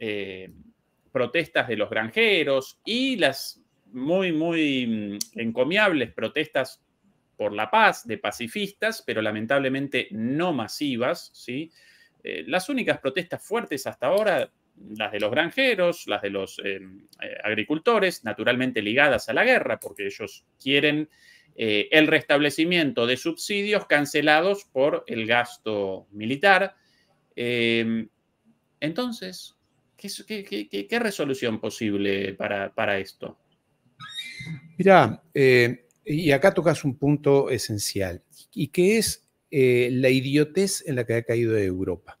protestas de los granjeros y las muy, muy mm, encomiables protestas por la paz de pacifistas, pero lamentablemente no masivas. ¿sí? Eh, las únicas protestas fuertes hasta ahora, las de los granjeros, las de los eh, eh, agricultores, naturalmente ligadas a la guerra, porque ellos quieren el restablecimiento de subsidios cancelados por el gasto militar. entonces, ¿Qué, resolución posible para, esto? Mirá, eh, y acá tocas un punto esencial, y que es eh, la idiotez en la que ha caído Europa.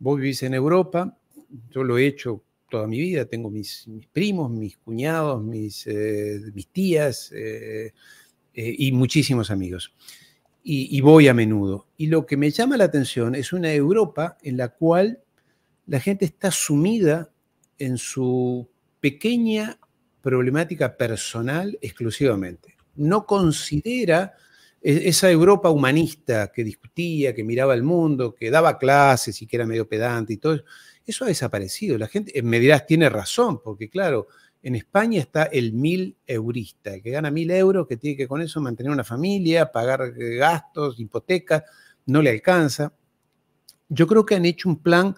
Vos vivís en Europa, yo lo he hecho toda mi vida, tengo mis, primos, mis cuñados, mis, eh, tías y muchísimos amigos. Y, y voy a menudo. Y lo que me llama la atención es una Europa en la cual la gente está sumida en su pequeña problemática personal exclusivamente. No considera e-, esa Europa humanista que discutía, que miraba el mundo, que daba clases y que era medio pedante y todo eso, eso ha desaparecido. La gente, eh, me dirás, tiene razón, porque claro, en España está el mil eurista, el que gana mil euros, que tiene que con eso mantener una familia, pagar eh, gastos, hipotecas, no le alcanza. Yo creo que han hecho un plan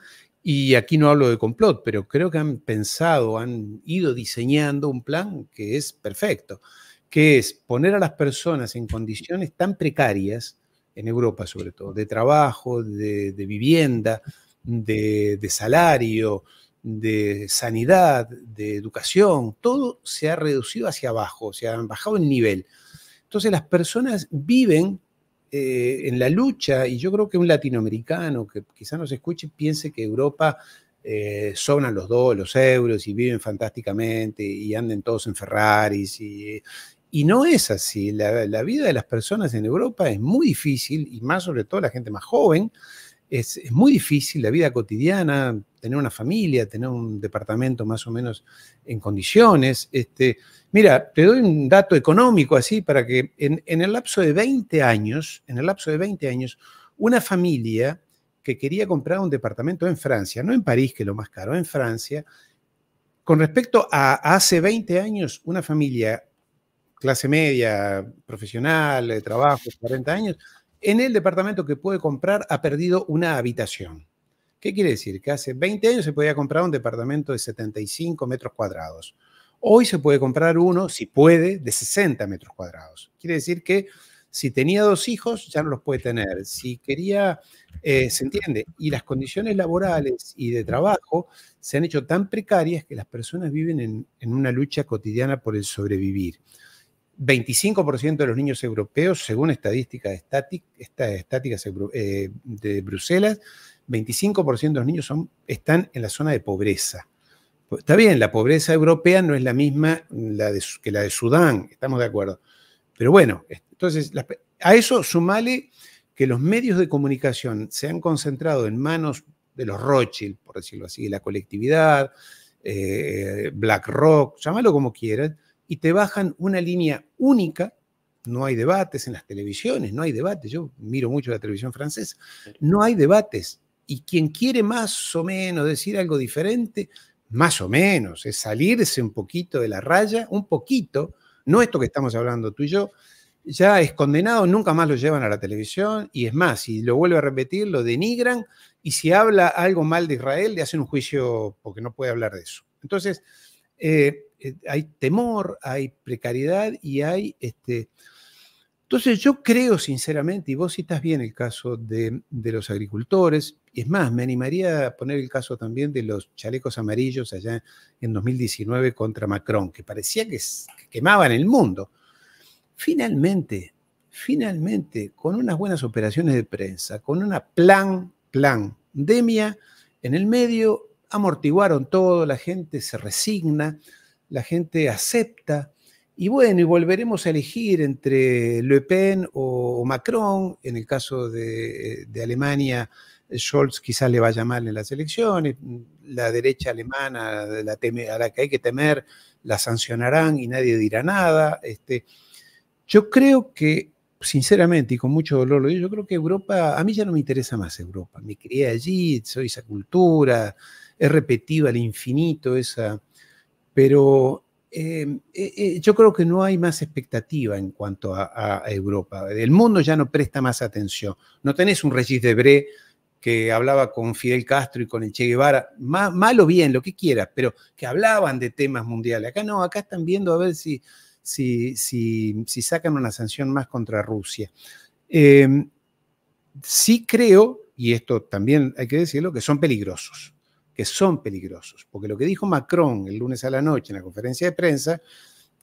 y aquí no hablo de complot, pero creo que han pensado, han ido diseñando un plan que es perfecto, que es poner a las personas en condiciones tan precarias, en Europa sobre todo, de trabajo, de, vivienda, de, salario, de sanidad, de educación, todo se ha reducido hacia abajo, se han bajado el nivel. Entonces las personas viven eh, en la lucha, y yo creo que un latinoamericano que quizás nos escuche piense que Europa son eh, sobran los dos, los euros, y viven fantásticamente, y anden todos en Ferraris, y, y no es así. La, vida de las personas en Europa es muy difícil, y más sobre todo la gente más joven, es, es muy difícil la vida cotidiana, tener una familia, tener un departamento más o menos en condiciones, este, Mira, te doy un dato económico así para que en, el lapso de 20 años, en el lapso de 20 años, una familia que quería comprar un departamento en Francia, no en París, que es lo más caro, en Francia, con respecto a hace 20 años, una familia clase media, profesional, de trabajo, 40 años, en el departamento que puede comprar ha perdido una habitación. ¿Qué quiere decir? Que hace 20 años se podía comprar un departamento de 75 metros cuadrados. Hoy se puede comprar uno, si puede, de 60 metros cuadrados. Quiere decir que si tenía dos hijos, ya no los puede tener. Si quería, eh, se entiende. Y las condiciones laborales y de trabajo se han hecho tan precarias que las personas viven en, una lucha cotidiana por el sobrevivir. 25% de los niños europeos, según estadísticas eh, eh, de Bruselas, 25% de los niños están en la zona de pobreza. Está bien, la pobreza europea no es la misma mm, que la de Sudán, estamos de acuerdo. Pero bueno, entonces a eso sumale que los medios de comunicación se han concentrado en manos de los Rothschild, por decirlo así, de la colectividad, eh, BlackRock, llámalo como quieras, y te bajan una línea única. No hay debates en las televisiones, no hay debates. Yo miro mucho la televisión francesa. No hay debates. Y quien quiere más o menos decir algo diferente, más o menos, es salirse un poquito de la raya, un poquito, no esto que estamos hablando tú y yo, ya es condenado, nunca más lo llevan a la televisión y es más, si lo vuelve a repetir, lo denigran y si habla algo mal de Israel, le hacen un juicio porque no puede hablar de eso. Entonces, eh, eh, hay temor, hay precariedad y hay... Este, entonces yo creo sinceramente, y vos citas bien el caso de, de los agricultores, es más, me animaría a poner el caso también de los chalecos amarillos allá en 2019 contra Macron, que parecía que, quemaban el mundo. Finalmente, finalmente, con unas buenas operaciones de prensa, con una plan, plan, demia en el medio, amortiguaron todo, la gente se resigna, la gente acepta. Y bueno, y volveremos a elegir entre Le Pen o Macron, en el caso de, de Alemania, Scholz quizás le vaya mal en las elecciones, la derecha alemana la a la que hay que temer la sancionarán y nadie dirá nada. Este, yo creo que, sinceramente y con mucho dolor lo digo, yo creo que Europa, a mí ya no me interesa más Europa, me crié allí, soy esa cultura, es repetido al infinito esa, pero em, eh, eh, yo creo que no hay más expectativa en cuanto a, Europa. El mundo ya no presta más atención. No tenés un registro de Bre que hablaba con Fidel Castro y con el Che Guevara, mal, o bien, lo que quieras, pero que hablaban de temas mundiales. Acá no, acá están viendo a ver si, si, si, sacan una sanción más contra Rusia. Em, sí creo, y esto también hay que decirlo, que son peligrosos, que son peligrosos, porque lo que dijo Macron el lunes a la noche en la conferencia de prensa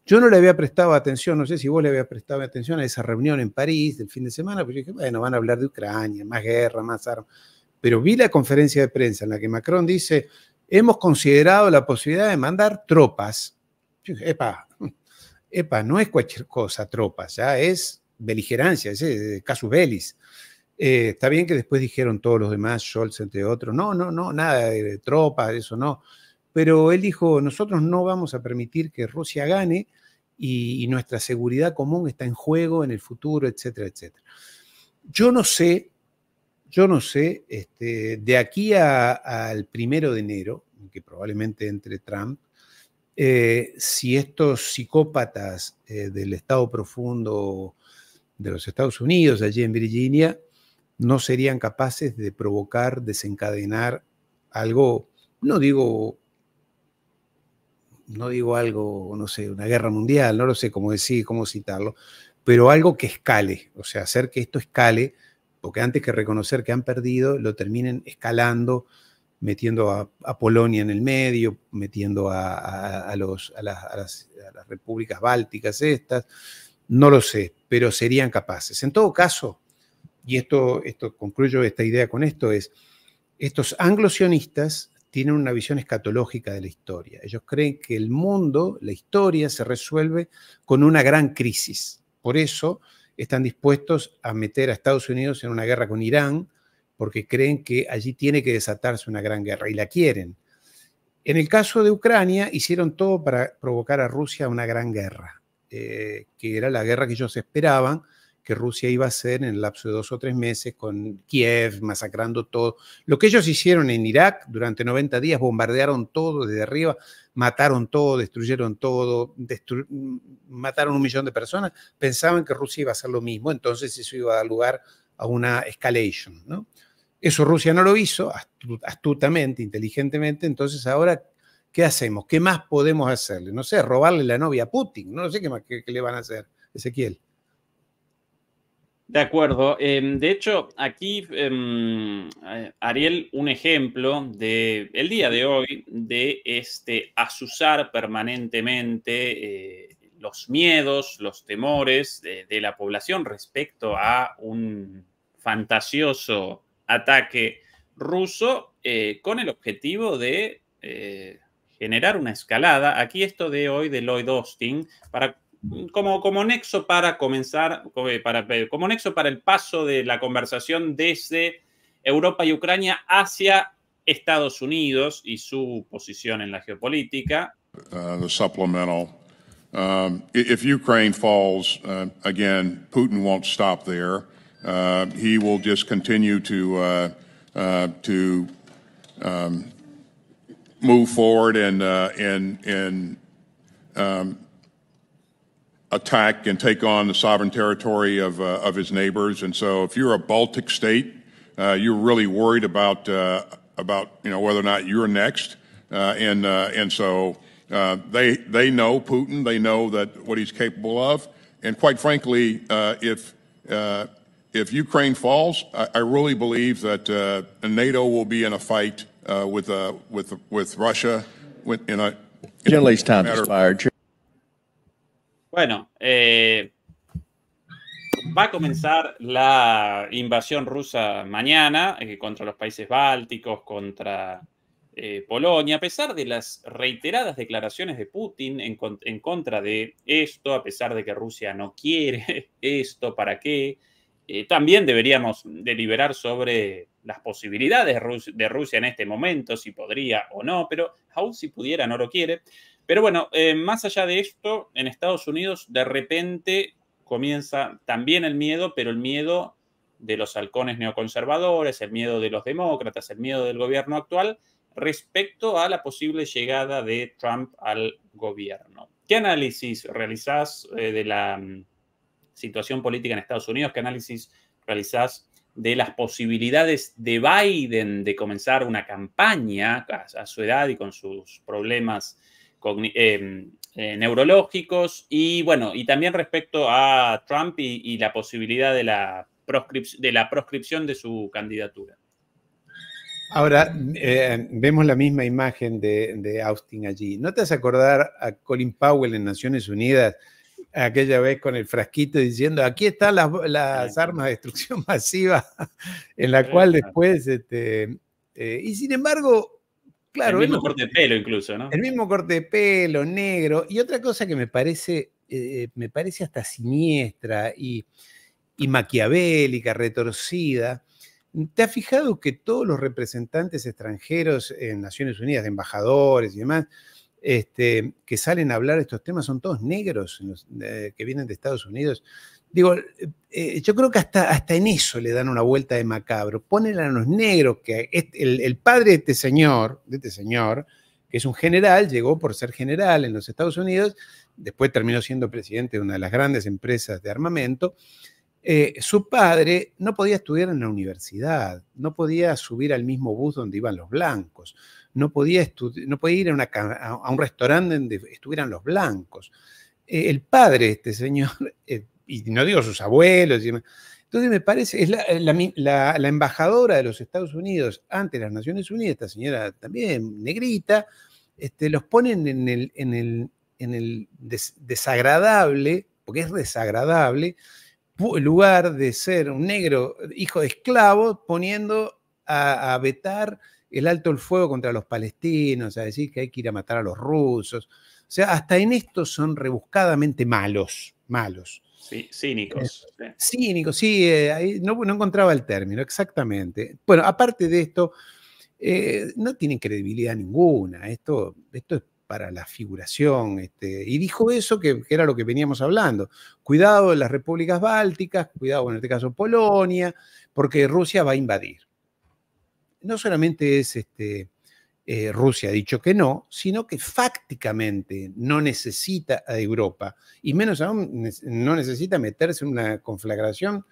yo no le había prestado atención, no sé si vos le habías prestado atención a esa reunión en París del fin de semana, porque dije, bueno, van a hablar de Ucrania, más guerra, más armas. Pero vi la conferencia de prensa en la que Macron dice, hemos considerado la posibilidad de mandar tropas. Yo dije, epa, <laughs> epa, no es cualquier cosa tropas, ya es beligerancia, es, caso eh, casus eh, está bien que después dijeron todos los demás, Scholz entre otros, no, no, no, nada de tropas, eso no pero él dijo, nosotros no vamos a permitir que Rusia gane y, nuestra seguridad común está en juego en el futuro, etcétera, etcétera. Yo no sé, yo no sé, este, de aquí al primero de enero, que probablemente entre Trump, eh, si estos psicópatas eh, del Estado profundo de los Estados Unidos, allí en Virginia, no serían capaces de provocar, desencadenar algo, no digo no digo algo, no sé, una guerra mundial, no lo sé cómo decir, cómo citarlo, pero algo que escale, o sea, hacer que esto escale, porque antes que reconocer que han perdido, lo terminen escalando, metiendo a, Polonia en el medio, metiendo a, las, repúblicas bálticas estas, no lo sé, pero serían capaces. En todo caso, y esto, esto concluyo esta idea con esto, es estos anglosionistas tienen una visión escatológica de la historia. Ellos creen que el mundo, la historia, se resuelve con una gran crisis. Por eso están dispuestos a meter a Estados Unidos en una guerra con Irán, porque creen que allí tiene que desatarse una gran guerra y la quieren. En el caso de Ucrania, hicieron todo para provocar a Rusia una gran guerra, eh, que era la guerra que ellos esperaban, que Rusia iba a hacer en el lapso de dos o tres meses con Kiev, masacrando todo. Lo que ellos hicieron en Irak durante 90 días, bombardearon todo desde arriba, mataron todo, destruyeron todo, mm, mataron un millón de personas, pensaban que Rusia iba a hacer lo mismo, entonces eso iba a dar lugar a una escalation, ¿no? Eso Rusia no lo hizo, astutamente, inteligentemente, entonces ahora ¿qué hacemos? ¿Qué más podemos hacerle? No sé, robarle la novia a Putin, no sé qué más le van a hacer, Ezequiel. De acuerdo. Em, de hecho, aquí, em, eh, Ariel, un ejemplo de el día de hoy de este asusar permanentemente eh, los miedos, los temores de, la población respecto a un fantasioso ataque ruso eh, con el objetivo de generar una escalada. Aquí esto de hoy de Lloyd Austin para como, como nexo para comenzar, eh, para, eh, como nexo para el paso de la conversación desde Europa y Ucrania hacia Estados Unidos y su posición en la geopolítica. Uh, the supplemental. Um, if Ukraine falls, uh, again, Putin won't stop there. Uh, he will just continue to uh, uh, to um, move forward and and um, attack and take on the sovereign territory of, uh, of his neighbors. And so if you're a Baltic state, uh, you're really worried about, uh, about you know, whether or not you're next. Uh, and, uh, and so they, they know Putin. They know that what he's capable of. And quite frankly, if, if Ukraine falls, I, I really believe that NATO will be in a fight with, with, with Russia in a, in Generally, expired. Bueno, eh, va a comenzar la invasión rusa mañana eh, contra los países bálticos, contra eh, Polonia, a pesar de las reiteradas declaraciones de Putin en, en, contra de esto, a pesar de que Rusia no quiere <laughs> esto, ¿para qué? también deberíamos deliberar sobre las posibilidades de Rusia en este momento, si podría o no, pero aún si pudiera, no lo quiere. Pero bueno, eh, más allá de esto, en Estados Unidos de repente comienza también el miedo, pero el miedo de los halcones neoconservadores, el miedo de los demócratas, el miedo del gobierno actual respecto a la posible llegada de Trump al gobierno. ¿Qué análisis realizás eh, de la mm, situación política en Estados Unidos? ¿Qué análisis realizás de las posibilidades de Biden de comenzar una campaña a su edad y con sus problemas? Eh, eh, neurológicos y bueno, y también respecto a Trump y, la posibilidad de la, de la proscripción de su candidatura. Ahora, eh, vemos la misma imagen de, Austin allí. ¿No te has acordar a Colin Powell en Naciones Unidas aquella vez con el frasquito diciendo, aquí están las, armas de destrucción masiva, <laughs> en la cual después, este, y sin embargo, Claro, el mismo corte de pelo incluso, ¿no? El mismo corte de pelo, negro. Y otra cosa que me parece, eh, eh, me parece hasta siniestra y, y, maquiavélica, retorcida. ¿Te has fijado que todos los representantes extranjeros en Naciones Unidas, de embajadores y demás, este, que salen a hablar de estos temas son todos negros eh, que vienen de Estados Unidos? digo, eh, eh, yo creo que hasta, hasta en eso le dan una vuelta de macabro. Ponen a los negros que el, padre de este señor, de este señor, que es un general, llegó por ser general en los Estados Unidos, después terminó siendo presidente de una de las grandes empresas de armamento. Eh, su padre no podía estudiar en la universidad, no podía subir al mismo bus donde iban los blancos, no podía, no podía ir a, una, a, un restaurante donde estuvieran los blancos. el padre de este señor <laughs> y no digo sus abuelos. Y... Entonces me parece, es eh, la, embajadora de los Estados Unidos ante las Naciones Unidas, esta señora también negrita, este, los ponen en el, en el, en el desagradable, porque es desagradable, lugar de ser un negro hijo de esclavo, poniendo a, a vetar el alto el fuego contra los palestinos, a decir que hay que ir a matar a los rusos. O sea, hasta en esto son rebuscadamente malos, malos. Sí, cínicos. Eh, cínicos, sí, eh, no, encontraba el término, exactamente. Bueno, aparte de esto, eh, no tiene credibilidad ninguna, esto, esto es para la figuración, este, y dijo eso que, era lo que veníamos hablando, cuidado de las repúblicas bálticas, cuidado, en este caso Polonia, porque Rusia va a invadir. No solamente es este, eh, Rusia ha dicho que no, sino que fácticamente no necesita a Europa, y menos aún no necesita meterse en una conflagración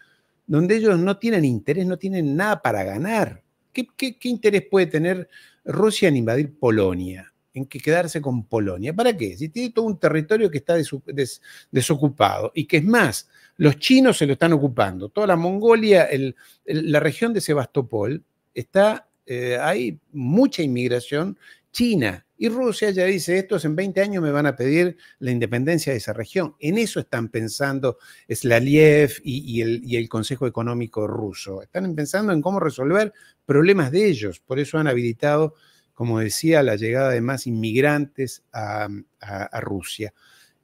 donde ellos no tienen interés, no tienen nada para ganar. ¿Qué, interés puede tener Rusia en invadir Polonia? En que quedarse con Polonia. ¿Para qué? Si tiene todo un territorio que está desocupado y que es más, los chinos se lo están ocupando. Toda la Mongolia, la región de Sebastopol está eh, hay mucha inmigración china y Rusia ya dice, estos en 20 años me van a pedir la independencia de esa región. En eso están pensando Slaliev y, el, Consejo Económico ruso. Están pensando en cómo resolver problemas de ellos. Por eso han habilitado, como decía, la llegada de más inmigrantes a, Rusia.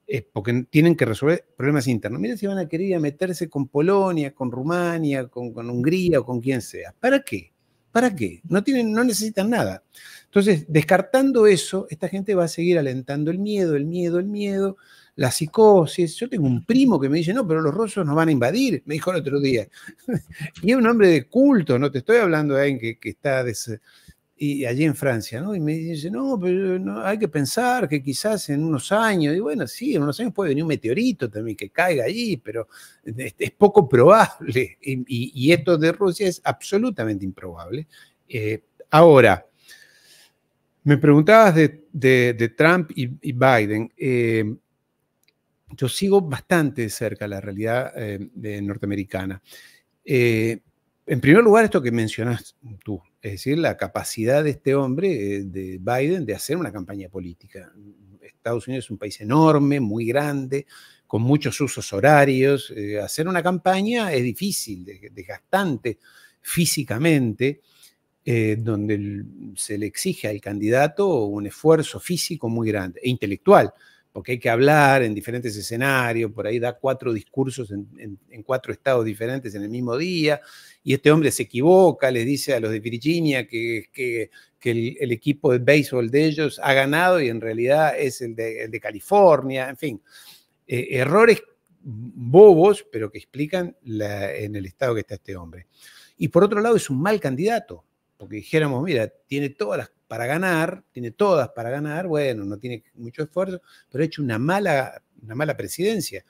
Eh, porque tienen que resolver problemas internos. Mira si van a querer meterse con Polonia, con Rumania, con, con Hungría o con quien sea. ¿Para qué? ¿Para qué? No, tienen, no necesitan nada. Entonces, descartando eso, esta gente va a seguir alentando el miedo, el miedo, el miedo, la psicosis. Yo tengo un primo que me dice, no, pero los rusos nos van a invadir, me dijo el otro día. <laughs> y es un hombre de culto, no te estoy hablando de alguien que, está des, y allí en Francia, ¿no? Y me dice, no, pero no, hay que pensar que quizás en unos años, y bueno, sí, en unos años puede venir un meteorito también que caiga allí, pero este, es, poco probable. <laughs> Y, esto de Rusia es absolutamente improbable. Eh, ahora, me preguntabas de, Trump y, Biden. Eh, yo sigo bastante cerca la realidad eh, de norteamericana. En primer lugar, esto que mencionas tú, es decir, la capacidad de este hombre, eh, de Biden, de hacer una campaña política. Estados Unidos es un país enorme, muy grande, con muchos usos horarios. Eh, hacer una campaña es difícil, desgastante físicamente, eh, donde se le exige al candidato un esfuerzo físico muy grande e intelectual porque hay que hablar en diferentes escenarios, por ahí da cuatro discursos en, cuatro estados diferentes en el mismo día, y este hombre se equivoca, les dice a los de Virginia que, el, equipo de béisbol de ellos ha ganado y en realidad es el de, California, en fin, eh, errores bobos, pero que explican en el estado que está este hombre. Y por otro lado es un mal candidato, porque dijéramos, mira, tiene todas las para ganar, tiene todas para ganar, bueno, no tiene mucho esfuerzo, pero ha hecho una mala, una mala presidencia.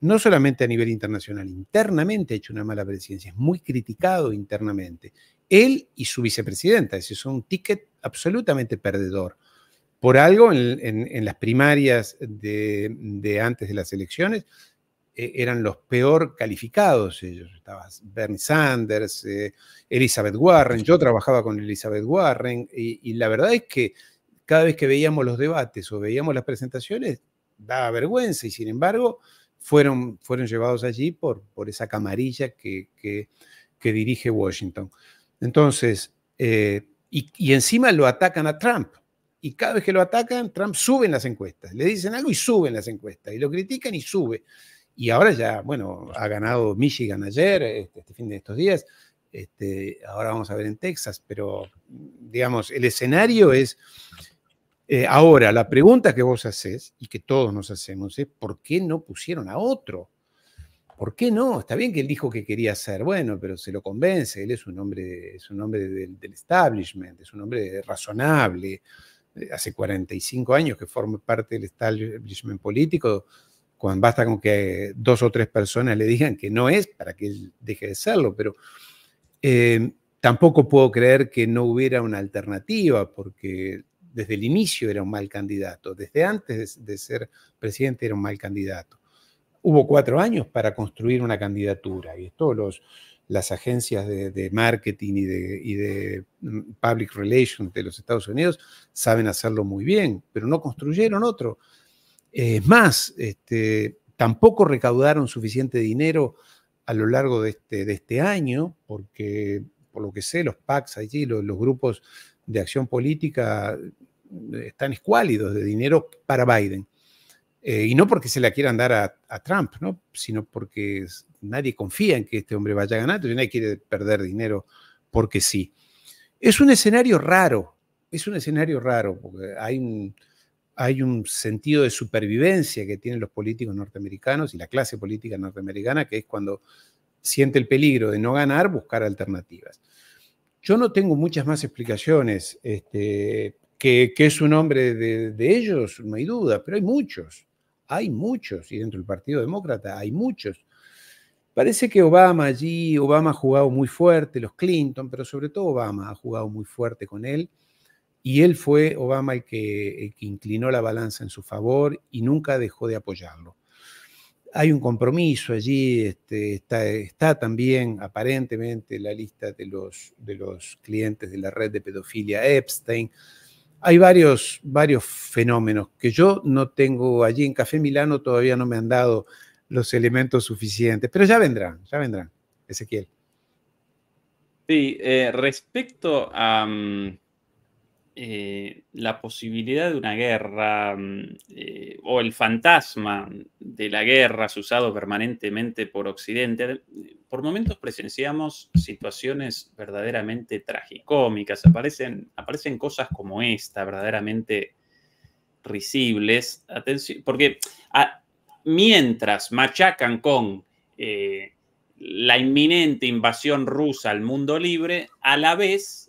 No solamente a nivel internacional, internamente ha hecho una mala presidencia, es muy criticado internamente. Él y su vicepresidenta, ese es un ticket absolutamente perdedor. Por algo, en, las primarias de antes de las elecciones, e-, eran los peor calificados ellos. Estaba Bernie Sanders, eh, Elizabeth Warren, yo trabajaba con Elizabeth Warren y, la verdad es que cada vez que veíamos los debates o veíamos las presentaciones daba vergüenza y sin embargo fueron, fueron llevados allí por, por esa camarilla que, que, dirige Washington. Entonces, eh, y, y encima lo atacan a Trump y cada vez que lo atacan, Trump sube en las encuestas. Le dicen algo y suben las encuestas. Y lo critican y sube y ahora ya, bueno, ha ganado Michigan ayer, este, este, fin de estos días, este, ahora vamos a ver en Texas, pero mm, digamos, el escenario es... Eh, ahora, la pregunta que vos haces y que todos nos hacemos es, ¿por qué no pusieron a otro? ¿Por qué no? Está bien que él dijo que quería ser bueno, pero se lo convence, él es un hombre, es un hombre del, del establishment, es un hombre razonable. Eh, hace 45 años que forma parte del establishment político, basta con que dos o tres personas le digan que no es para que él deje de serlo, pero eh, tampoco puedo creer que no hubiera una alternativa, porque desde el inicio era un mal candidato, desde antes de, ser presidente era un mal candidato. Hubo cuatro años para construir una candidatura y esto las agencias de, marketing y de, mm, public relations de los Estados Unidos saben hacerlo muy bien, pero no construyeron otro. Eh, es más, este, tampoco recaudaron suficiente dinero a lo largo de este, este año, porque por lo que sé, los PACs allí, los, grupos de acción política eh, están escuálidos de dinero para Biden. Eh, y no porque se la quieran dar a, Trump, ¿no? sino porque nadie confía en que este hombre vaya a ganar, nadie quiere perder dinero porque sí. Es un escenario raro, es un escenario raro, porque hay un, hay un sentido de supervivencia que tienen los políticos norteamericanos y la clase política norteamericana, que es cuando siente el peligro de no ganar, buscar alternativas. Yo no tengo muchas más explicaciones. Este, que, es un hombre de, de ellos, no hay duda, pero hay muchos. Hay muchos. Y dentro del Partido Demócrata hay muchos. Parece que Obama allí, Obama ha jugado muy fuerte, los Clinton, pero sobre todo Obama ha jugado muy fuerte con él y él fue, Obama, el que, inclinó la balanza en su favor y nunca dejó de apoyarlo. Hay un compromiso allí, este, está, también aparentemente la lista de los, de los clientes de la red de pedofilia Epstein. Hay varios, varios fenómenos que yo no tengo allí en Café Milano, todavía no me han dado los elementos suficientes, pero ya vendrán, ya vendrán, Ezequiel. Sí, eh, respecto a... Mm, eh, la posibilidad de una guerra mm, eh, o el fantasma de la guerra es usado permanentemente por Occidente, eh, por momentos presenciamos situaciones verdaderamente tragicómicas, aparecen, aparecen cosas como esta, verdaderamente risibles, porque ah, mientras machacan con... la inminente invasión rusa al mundo libre, a la vez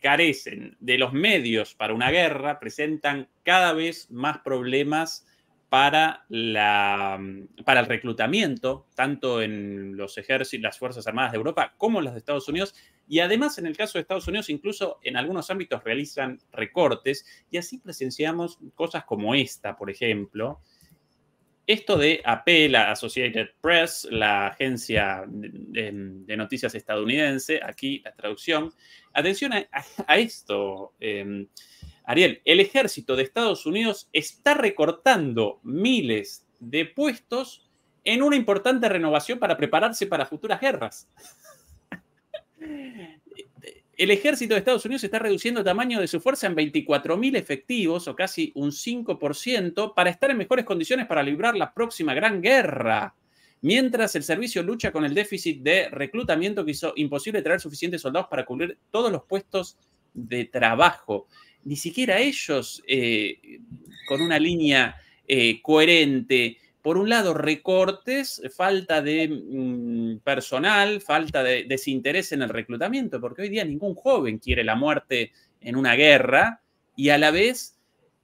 carecen de los medios para una guerra presentan cada vez más problemas para, la, para el reclutamiento, tanto en los ejércitos, las Fuerzas Armadas de Europa como en las de Estados Unidos. Y además, en el caso de Estados Unidos, incluso en algunos ámbitos realizan recortes y así presenciamos cosas como esta, por ejemplo. Esto de AP, la Associated Press, la agencia de noticias estadounidense, aquí la traducción, Atención a, esto, em, Ariel. El ejército de Estados Unidos está recortando miles de puestos en una importante renovación para prepararse para futuras guerras. <laughs> El ejército de Estados Unidos está reduciendo el tamaño de su fuerza en 24.000 efectivos, o casi un 5%, para estar en mejores condiciones para librar la próxima gran guerra mientras el servicio lucha con el déficit de reclutamiento que hizo imposible traer suficientes soldados para cubrir todos los puestos de trabajo. Ni siquiera ellos, eh, con una línea eh, coherente, por un lado, recortes, falta de mm, personal, falta de desinterés en el reclutamiento, porque hoy día ningún joven quiere la muerte en una guerra, y a la vez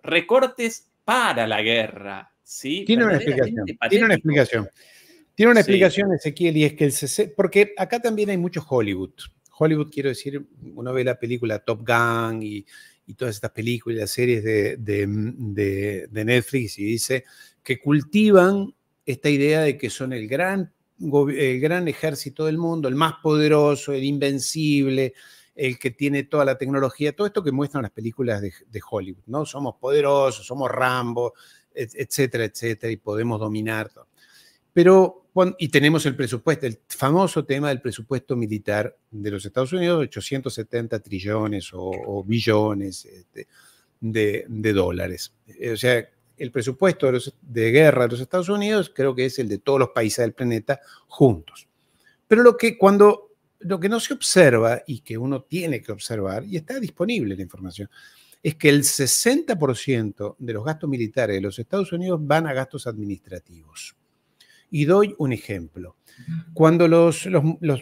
recortes para la guerra. Tiene una explicación. Tiene una explicación. Tiene una explicación, Ezequiel, y es que el CC, porque acá también hay mucho Hollywood. Hollywood, quiero decir, uno ve la película Top Gun y, todas estas películas, series de, Netflix y dice que cultivan esta idea de que son el gran, gran ejército del mundo, el más poderoso, el invencible, el que tiene toda la tecnología, todo esto que muestran las películas de, Hollywood, ¿no? Somos poderosos, somos Rambo, etcétera, etcétera, y podemos dominar. Pero y tenemos el presupuesto, el famoso tema del presupuesto militar de los Estados Unidos, 870 trillones o, billones este, de, dólares. Eh, o sea, el presupuesto de, guerra de los Estados Unidos creo que es el de todos los países del planeta juntos. Pero lo que cuando lo que no se observa y que uno tiene que observar, y está disponible la información, es que el 60% de los gastos militares de los Estados Unidos van a gastos administrativos. Y doy un ejemplo. Cuando los,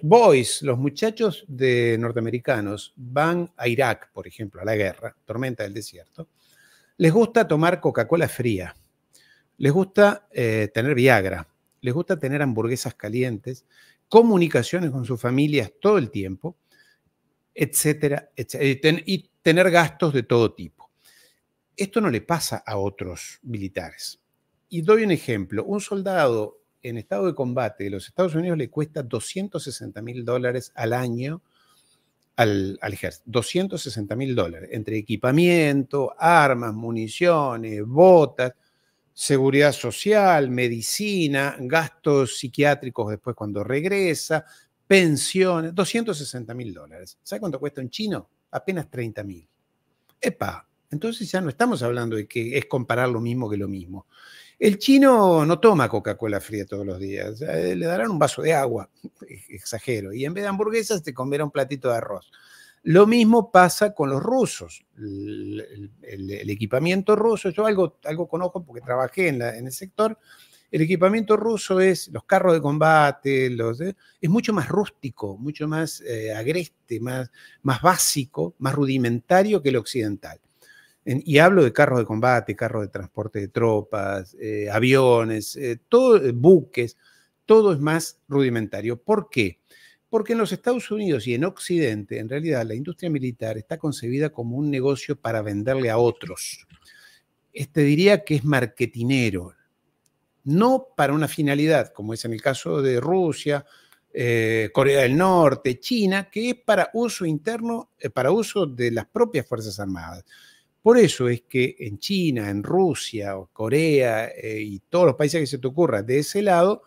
boys, los muchachos de norteamericanos van a Irak, por ejemplo, a la guerra, tormenta del desierto, les gusta tomar Coca-Cola fría, les gusta eh, tener Viagra, les gusta tener hamburguesas calientes, comunicaciones con sus familias todo el tiempo, etcétera, etcétera, y tener gastos de todo tipo. Esto no le pasa a otros militares. Y doy un ejemplo. Un soldado en estado de combate de los Estados Unidos le cuesta 260 mil dólares al año al, ejército. 260 mil dólares entre equipamiento, armas, municiones, botas, seguridad social, medicina, gastos psiquiátricos después cuando regresa, pensiones, 260 mil dólares. ¿Sabe cuánto cuesta un chino? Apenas 30 mil. Epa, entonces ya no estamos hablando de que es comparar lo mismo que lo mismo. El chino no toma Coca-Cola fría todos los días, eh, le darán un vaso de agua, <laughs> exagero, y en vez de hamburguesas te comerá un platito de arroz. Lo mismo pasa con los rusos. El, equipamiento ruso, yo algo, algo conozco porque trabajé en, el sector, el equipamiento ruso es los carros de combate, los, es mucho más rústico, mucho más eh, agreste, más, más básico, más rudimentario que el occidental y hablo de carros de combate, carros de transporte de tropas, eh, aviones, eh, eh, buques, todo es más rudimentario. ¿Por qué? Porque en los Estados Unidos y en Occidente, en realidad, la industria militar está concebida como un negocio para venderle a otros. Este diría que es marketinero, no para una finalidad, como es en el caso de Rusia, Corea del Norte, China, que es para uso interno, para uso de las propias Fuerzas Armadas. Por eso es que en China, en Rusia, Corea eh, y todos los países que se te ocurra de ese lado,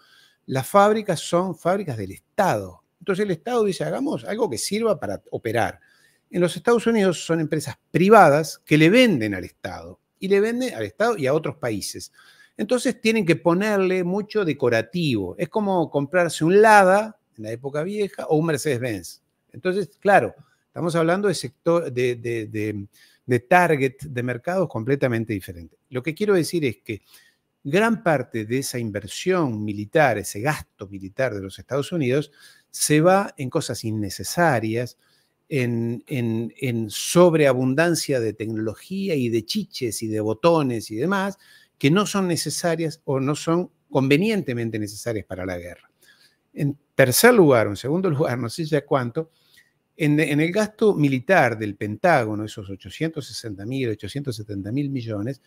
las fábricas son fábricas del Estado. Entonces el Estado dice, hagamos algo que sirva para operar. En los Estados Unidos son empresas privadas que le venden al Estado y le venden al Estado y a otros países. Entonces tienen que ponerle mucho decorativo. Es como comprarse un Lada en la época vieja o un Mercedes-Benz. Entonces, claro, estamos hablando de sector de de target, de mercados completamente diferente. Lo que quiero decir es que gran parte de esa inversión militar, ese gasto militar de los Estados Unidos, se va en cosas innecesarias, en, en, en, sobreabundancia de tecnología y de chiches y de botones y demás, que no son necesarias o no son convenientemente necesarias para la guerra. En tercer lugar, en segundo <laughs> lugar, no sé ya cuánto, en, el gasto militar del Pentágono, esos 860 mil, 870 mil millones,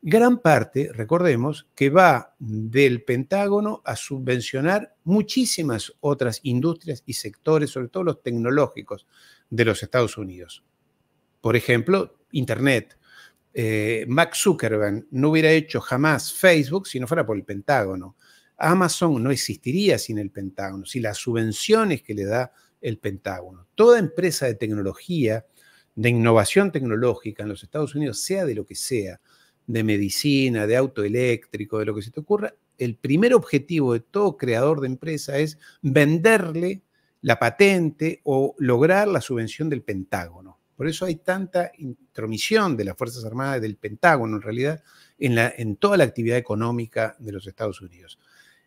gran parte, recordemos, que va del Pentágono a subvencionar muchísimas otras industrias y sectores, sobre todo los tecnológicos de los Estados Unidos. Por ejemplo, Internet. Eh, Max Zuckerberg no hubiera hecho jamás Facebook si no fuera por el Pentágono. Amazon no existiría sin el Pentágono, si las subvenciones que le da el Pentágono. Toda empresa de tecnología, de innovación tecnológica en los Estados Unidos, sea de lo que sea, de medicina, de auto eléctrico, de lo que se te ocurra, el primer objetivo de todo creador de empresa es venderle la patente o lograr la subvención del Pentágono. Por eso hay tanta intromisión de las Fuerzas Armadas, del Pentágono en realidad, en, la, en toda la actividad económica de los Estados Unidos.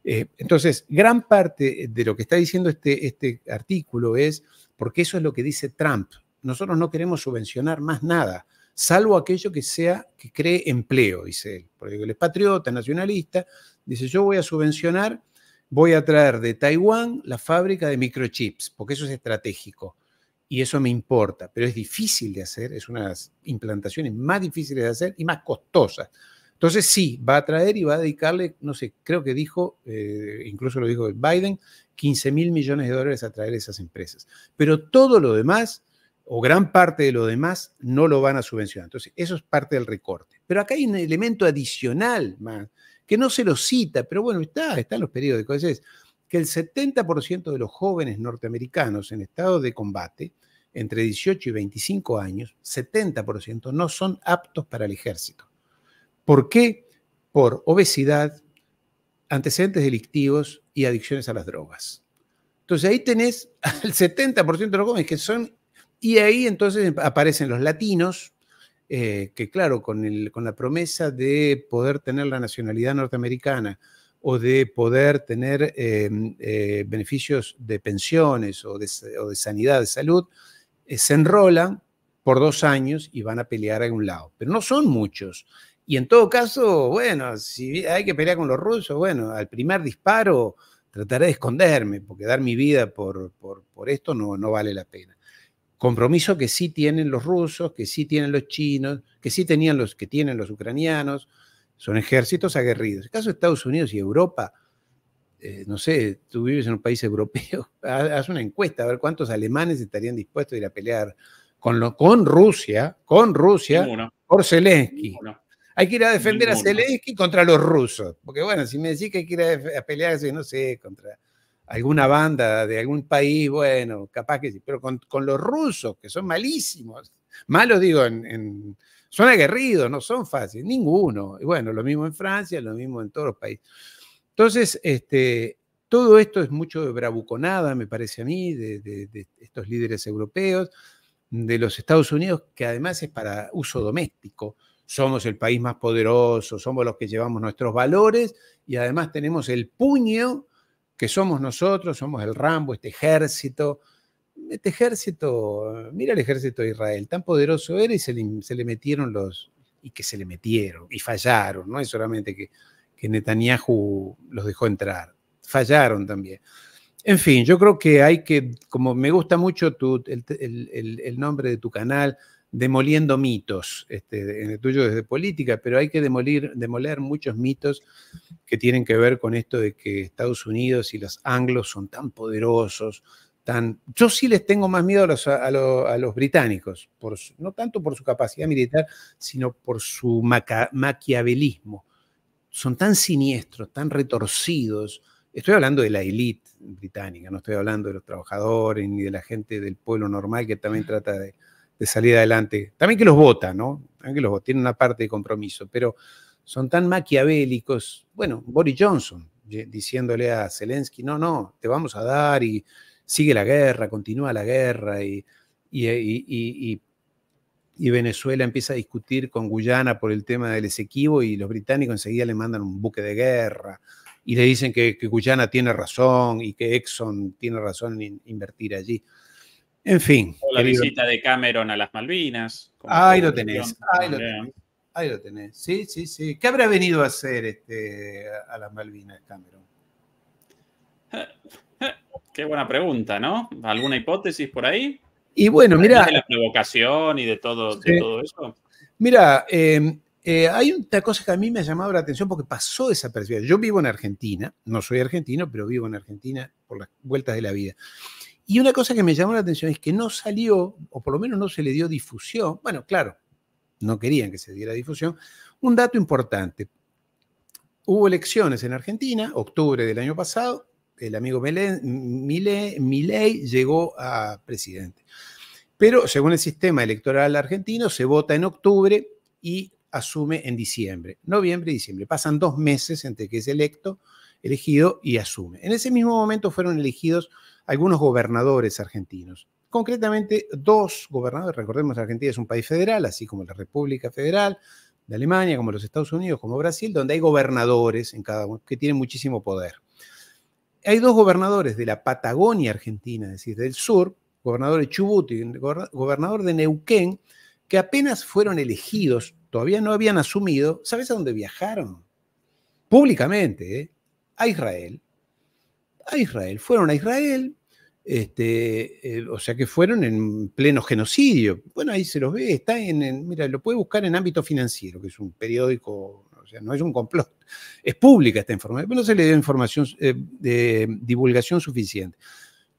Eh, entonces, gran parte de lo que está diciendo este, este artículo es, porque eso es lo que dice Trump, nosotros no queremos subvencionar más nada, salvo aquello que sea que cree empleo, dice él, porque él es patriota, nacionalista, dice yo voy a subvencionar, voy a traer de Taiwán la fábrica de microchips, porque eso es estratégico y eso me importa, pero es difícil de hacer, es unas implantaciones más difíciles de hacer y más costosas. Entonces sí, va a traer y va a dedicarle, no sé, creo que dijo, eh, incluso lo dijo Biden, 15 mil millones de dólares a traer esas empresas. Pero todo lo demás, o gran parte de lo demás, no lo van a subvencionar. Entonces, eso es parte del recorte. Pero acá hay un elemento adicional más, que no se lo cita, pero bueno, está, está en los periódicos. Es que el 70% de los jóvenes norteamericanos en estado de combate, entre 18 y 25 años, 70% no son aptos para el ejército. ¿Por qué? Por obesidad, antecedentes delictivos y adicciones a las drogas. Entonces ahí tenés <laughs> el 70% de los jóvenes que son, y ahí entonces aparecen los latinos, eh, que claro, con, la promesa de poder tener la nacionalidad norteamericana o de poder tener eh, eh, beneficios de pensiones o de, o de sanidad, de salud, se enrolan por dos años y van a pelear a un lado. Pero no son muchos. Y en todo caso, bueno, si hay que pelear con los rusos, bueno, al primer disparo trataré de esconderme, porque dar mi vida por, por, esto no, no vale la pena. Compromiso que sí tienen los rusos, que sí tienen los chinos, que sí tenían los que tienen los ucranianos, son ejércitos aguerridos. En el caso de Estados Unidos y Europa, eh, no sé, tú vives en un país europeo, <laughs> haz una encuesta a ver cuántos alemanes estarían dispuestos a ir a pelear con, lo, con Rusia, con Rusia, por Zelensky. Hay que ir a defender a Zelensky contra los rusos. Porque bueno, si me decís que hay que ir a, pelearse, no sé, contra alguna banda de algún país, bueno, capaz que sí, pero con, los rusos, que son malísimos, malos digo, son aguerridos, no son fáciles, ninguno. Y bueno, lo mismo en Francia, lo mismo en todos los países. Entonces, este, todo esto es mucho de bravuconada, me parece a mí, de estos líderes europeos, de los Estados Unidos, que además es para uso doméstico somos el país más poderoso, somos los que llevamos nuestros valores y además tenemos el puño que somos nosotros, somos el Rambo, este ejército. Este ejército, mira el ejército de Israel, tan poderoso era y se le, metieron los, y que se le metieron y fallaron, no es solamente que, Netanyahu los dejó entrar, fallaron también. En fin, yo creo que hay que, como me gusta mucho tu, el, el nombre de tu canal, demoliendo mitos. Este, en el tuyo desde política, pero hay que demoler muchos mitos que tienen que ver con esto de que Estados Unidos y los anglos son tan poderosos, Tan, yo sí les tengo más miedo a los, británicos, por no tanto por su capacidad militar, sino por su maquiavelismo. Son tan siniestros, tan retorcidos. Estoy hablando de la élite británica, no estoy hablando de los trabajadores ni de la gente del pueblo normal que también trata de de salir adelante. También que los vota, ¿no? También que los vota, tienen una parte de compromiso, pero son tan maquiavélicos. Bueno, Boris Johnson diciéndole a Zelensky, no, no, te vamos a dar y sigue la guerra, continúa la guerra y, y, Venezuela empieza a discutir con Guyana por el tema del Esequibo y los británicos enseguida le mandan un buque de guerra y le dicen que, que Guyana tiene razón y que Exxon tiene razón en invertir allí. En fin. O la visita de Cameron a las Malvinas. Ah, ahí lo tenés, ahí lo tenés. Sí, sí, sí. ¿Qué habrá venido a hacer este, a las Malvinas Cameron? <laughs> Qué buena pregunta, ¿no? ¿Alguna hipótesis por ahí? Y bueno, mira. De la provocación y de todo, todo eso. Mira, em, eh, hay una cosa que a mí me ha llamado la atención porque pasó desapercibida. Yo vivo en Argentina, no soy argentino, pero vivo en Argentina por las vueltas de la vida. Y una cosa que me llamó la atención es que no salió, o por lo menos no se le dio difusión, bueno, claro, no querían que se diera difusión, un dato importante. Hubo elecciones en Argentina, octubre del año pasado, el amigo Milei llegó a presidente. Pero según el sistema electoral argentino, se vota en octubre y asume en diciembre, noviembre y diciembre. Pasan dos meses entre que es electo, elegido y asume. En ese mismo momento fueron elegidos algunos gobernadores argentinos. Concretamente, dos gobernadores, recordemos, Argentina es un país federal, así como la República Federal de Alemania, como los Estados Unidos, como Brasil, donde hay gobernadores en cada uno que tienen muchísimo poder. Hay dos gobernadores de la Patagonia Argentina, es decir, del sur, gobernador de Chubut y gobernador de Neuquén, que apenas fueron elegidos, todavía no habían asumido, ¿sabes a dónde viajaron? Públicamente, ¿eh? a Israel, a Israel. Fueron a Israel, este, eh, o sea que fueron en pleno genocidio. Bueno, ahí se los ve, está en, mira, lo puede buscar en ámbito financiero, que es un periódico, o sea, no es un complot, es pública esta información, pero no se le dio información eh, de divulgación suficiente.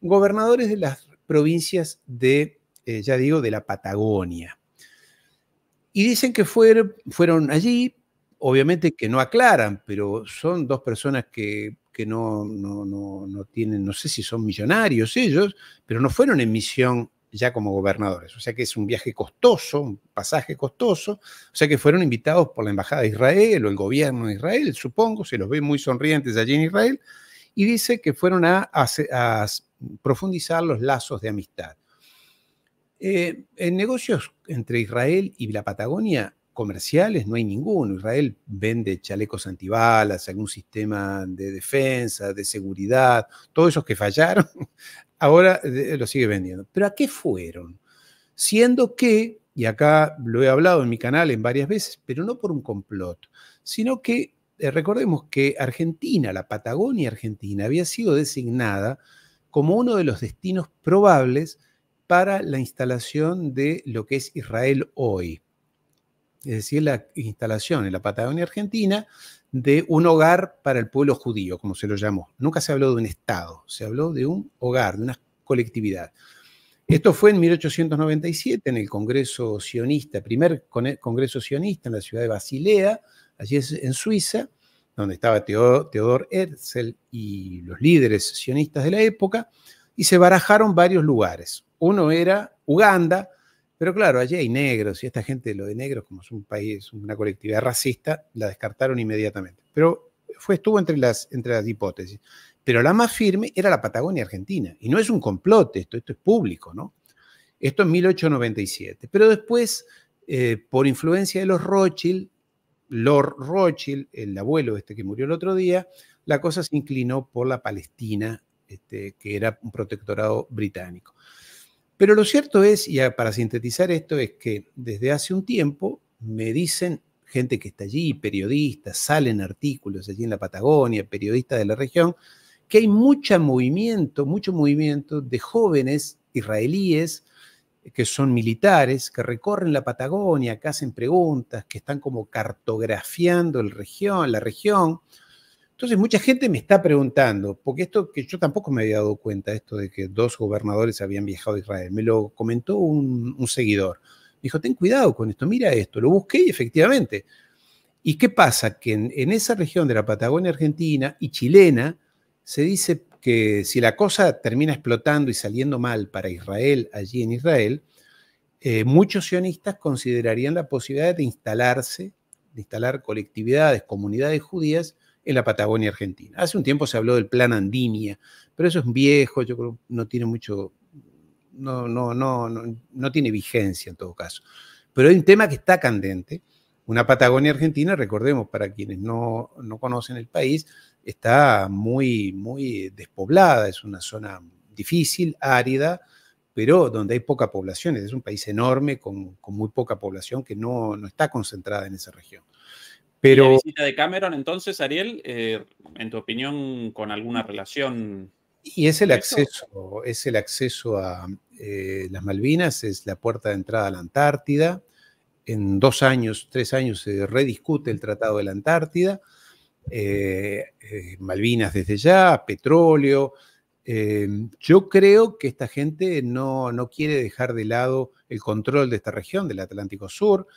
Gobernadores de las provincias de, eh, ya digo, de la Patagonia. Y dicen que fueron allí, obviamente que no aclaran, pero son dos personas que que no, no, tienen, no sé si son millonarios ellos, pero no fueron en misión ya como gobernadores. O sea que es un viaje costoso, un pasaje costoso. O sea que fueron invitados por la Embajada de Israel o el gobierno de Israel, supongo, se los ve muy sonrientes allí en Israel, y dice que fueron a, profundizar los lazos de amistad. Eh, en negocios entre Israel y la Patagonia comerciales no hay ninguno. Israel vende chalecos antibalas, algún sistema de defensa, de seguridad, todos esos que fallaron, <laughs> ahora eh, eh, lo sigue vendiendo. Pero ¿a qué fueron? Siendo que, y acá lo he hablado en mi canal en varias veces, pero no por un complot, sino que eh, recordemos que Argentina, la Patagonia Argentina, había sido designada como uno de los destinos probables para la instalación de lo que es Israel hoy es decir, la instalación en la Patagonia Argentina de un hogar para el pueblo judío, como se lo llamó. Nunca se habló de un Estado, se habló de un hogar, de una colectividad. Esto fue en 1897 en el Congreso Sionista, primer Congreso Sionista en la ciudad de Basilea, allí en Suiza, donde estaba Teodor Herzl y los líderes sionistas de la época, y se barajaron varios lugares. Uno era Uganda, pero claro, allí hay negros y esta gente, lo de negros, como es un país, una colectividad racista, la descartaron inmediatamente. Pero fue, estuvo entre las, entre las hipótesis. Pero la más firme era la Patagonia Argentina. Y no es un complot esto, esto es público, ¿no? Esto en 1897. Pero después, eh, por influencia de los Rothschild, Lord Rothschild, el abuelo este que murió el otro día, la cosa se inclinó por la Palestina, este, que era un protectorado británico. Pero lo cierto es, y para sintetizar esto, es que desde hace un tiempo me dicen gente que está allí, periodistas, salen artículos allí en la Patagonia, periodistas de la región, que hay mucho movimiento, mucho movimiento de jóvenes israelíes que son militares, que recorren la Patagonia, que hacen preguntas, que están como cartografiando región, la región, entonces, mucha gente me está preguntando, porque esto que yo tampoco me había dado cuenta, esto de que dos gobernadores habían viajado a Israel, me lo comentó un, seguidor. dijo, ten cuidado con esto, mira esto, lo busqué y efectivamente. ¿Y qué pasa? Que en, esa región de la Patagonia argentina y chilena se dice que si la cosa termina explotando y saliendo mal para Israel, allí en Israel, eh, muchos sionistas considerarían la posibilidad de instalarse, de instalar colectividades, comunidades judías, en la Patagonia Argentina. Hace un tiempo se habló del plan Andinia, pero eso es viejo, yo creo no tiene mucho, no, no, no, no, tiene vigencia en todo caso. Pero hay un tema que está candente. Una Patagonia Argentina, recordemos, para quienes no, conocen el país, está muy, muy despoblada, es una zona difícil, árida, pero donde hay poca población. Es un país enorme con, muy poca población que no, está concentrada en esa región la visita de Cameron, entonces, Ariel, eh, en tu opinión, con alguna relación? Y es el acceso, es el acceso a eh, las Malvinas, es la puerta de entrada a la Antártida. En dos años, tres años se rediscute el Tratado de la Antártida. Eh, Malvinas desde ya, petróleo. yo creo que esta gente no, no quiere dejar de lado el control de esta región, del Atlántico Sur.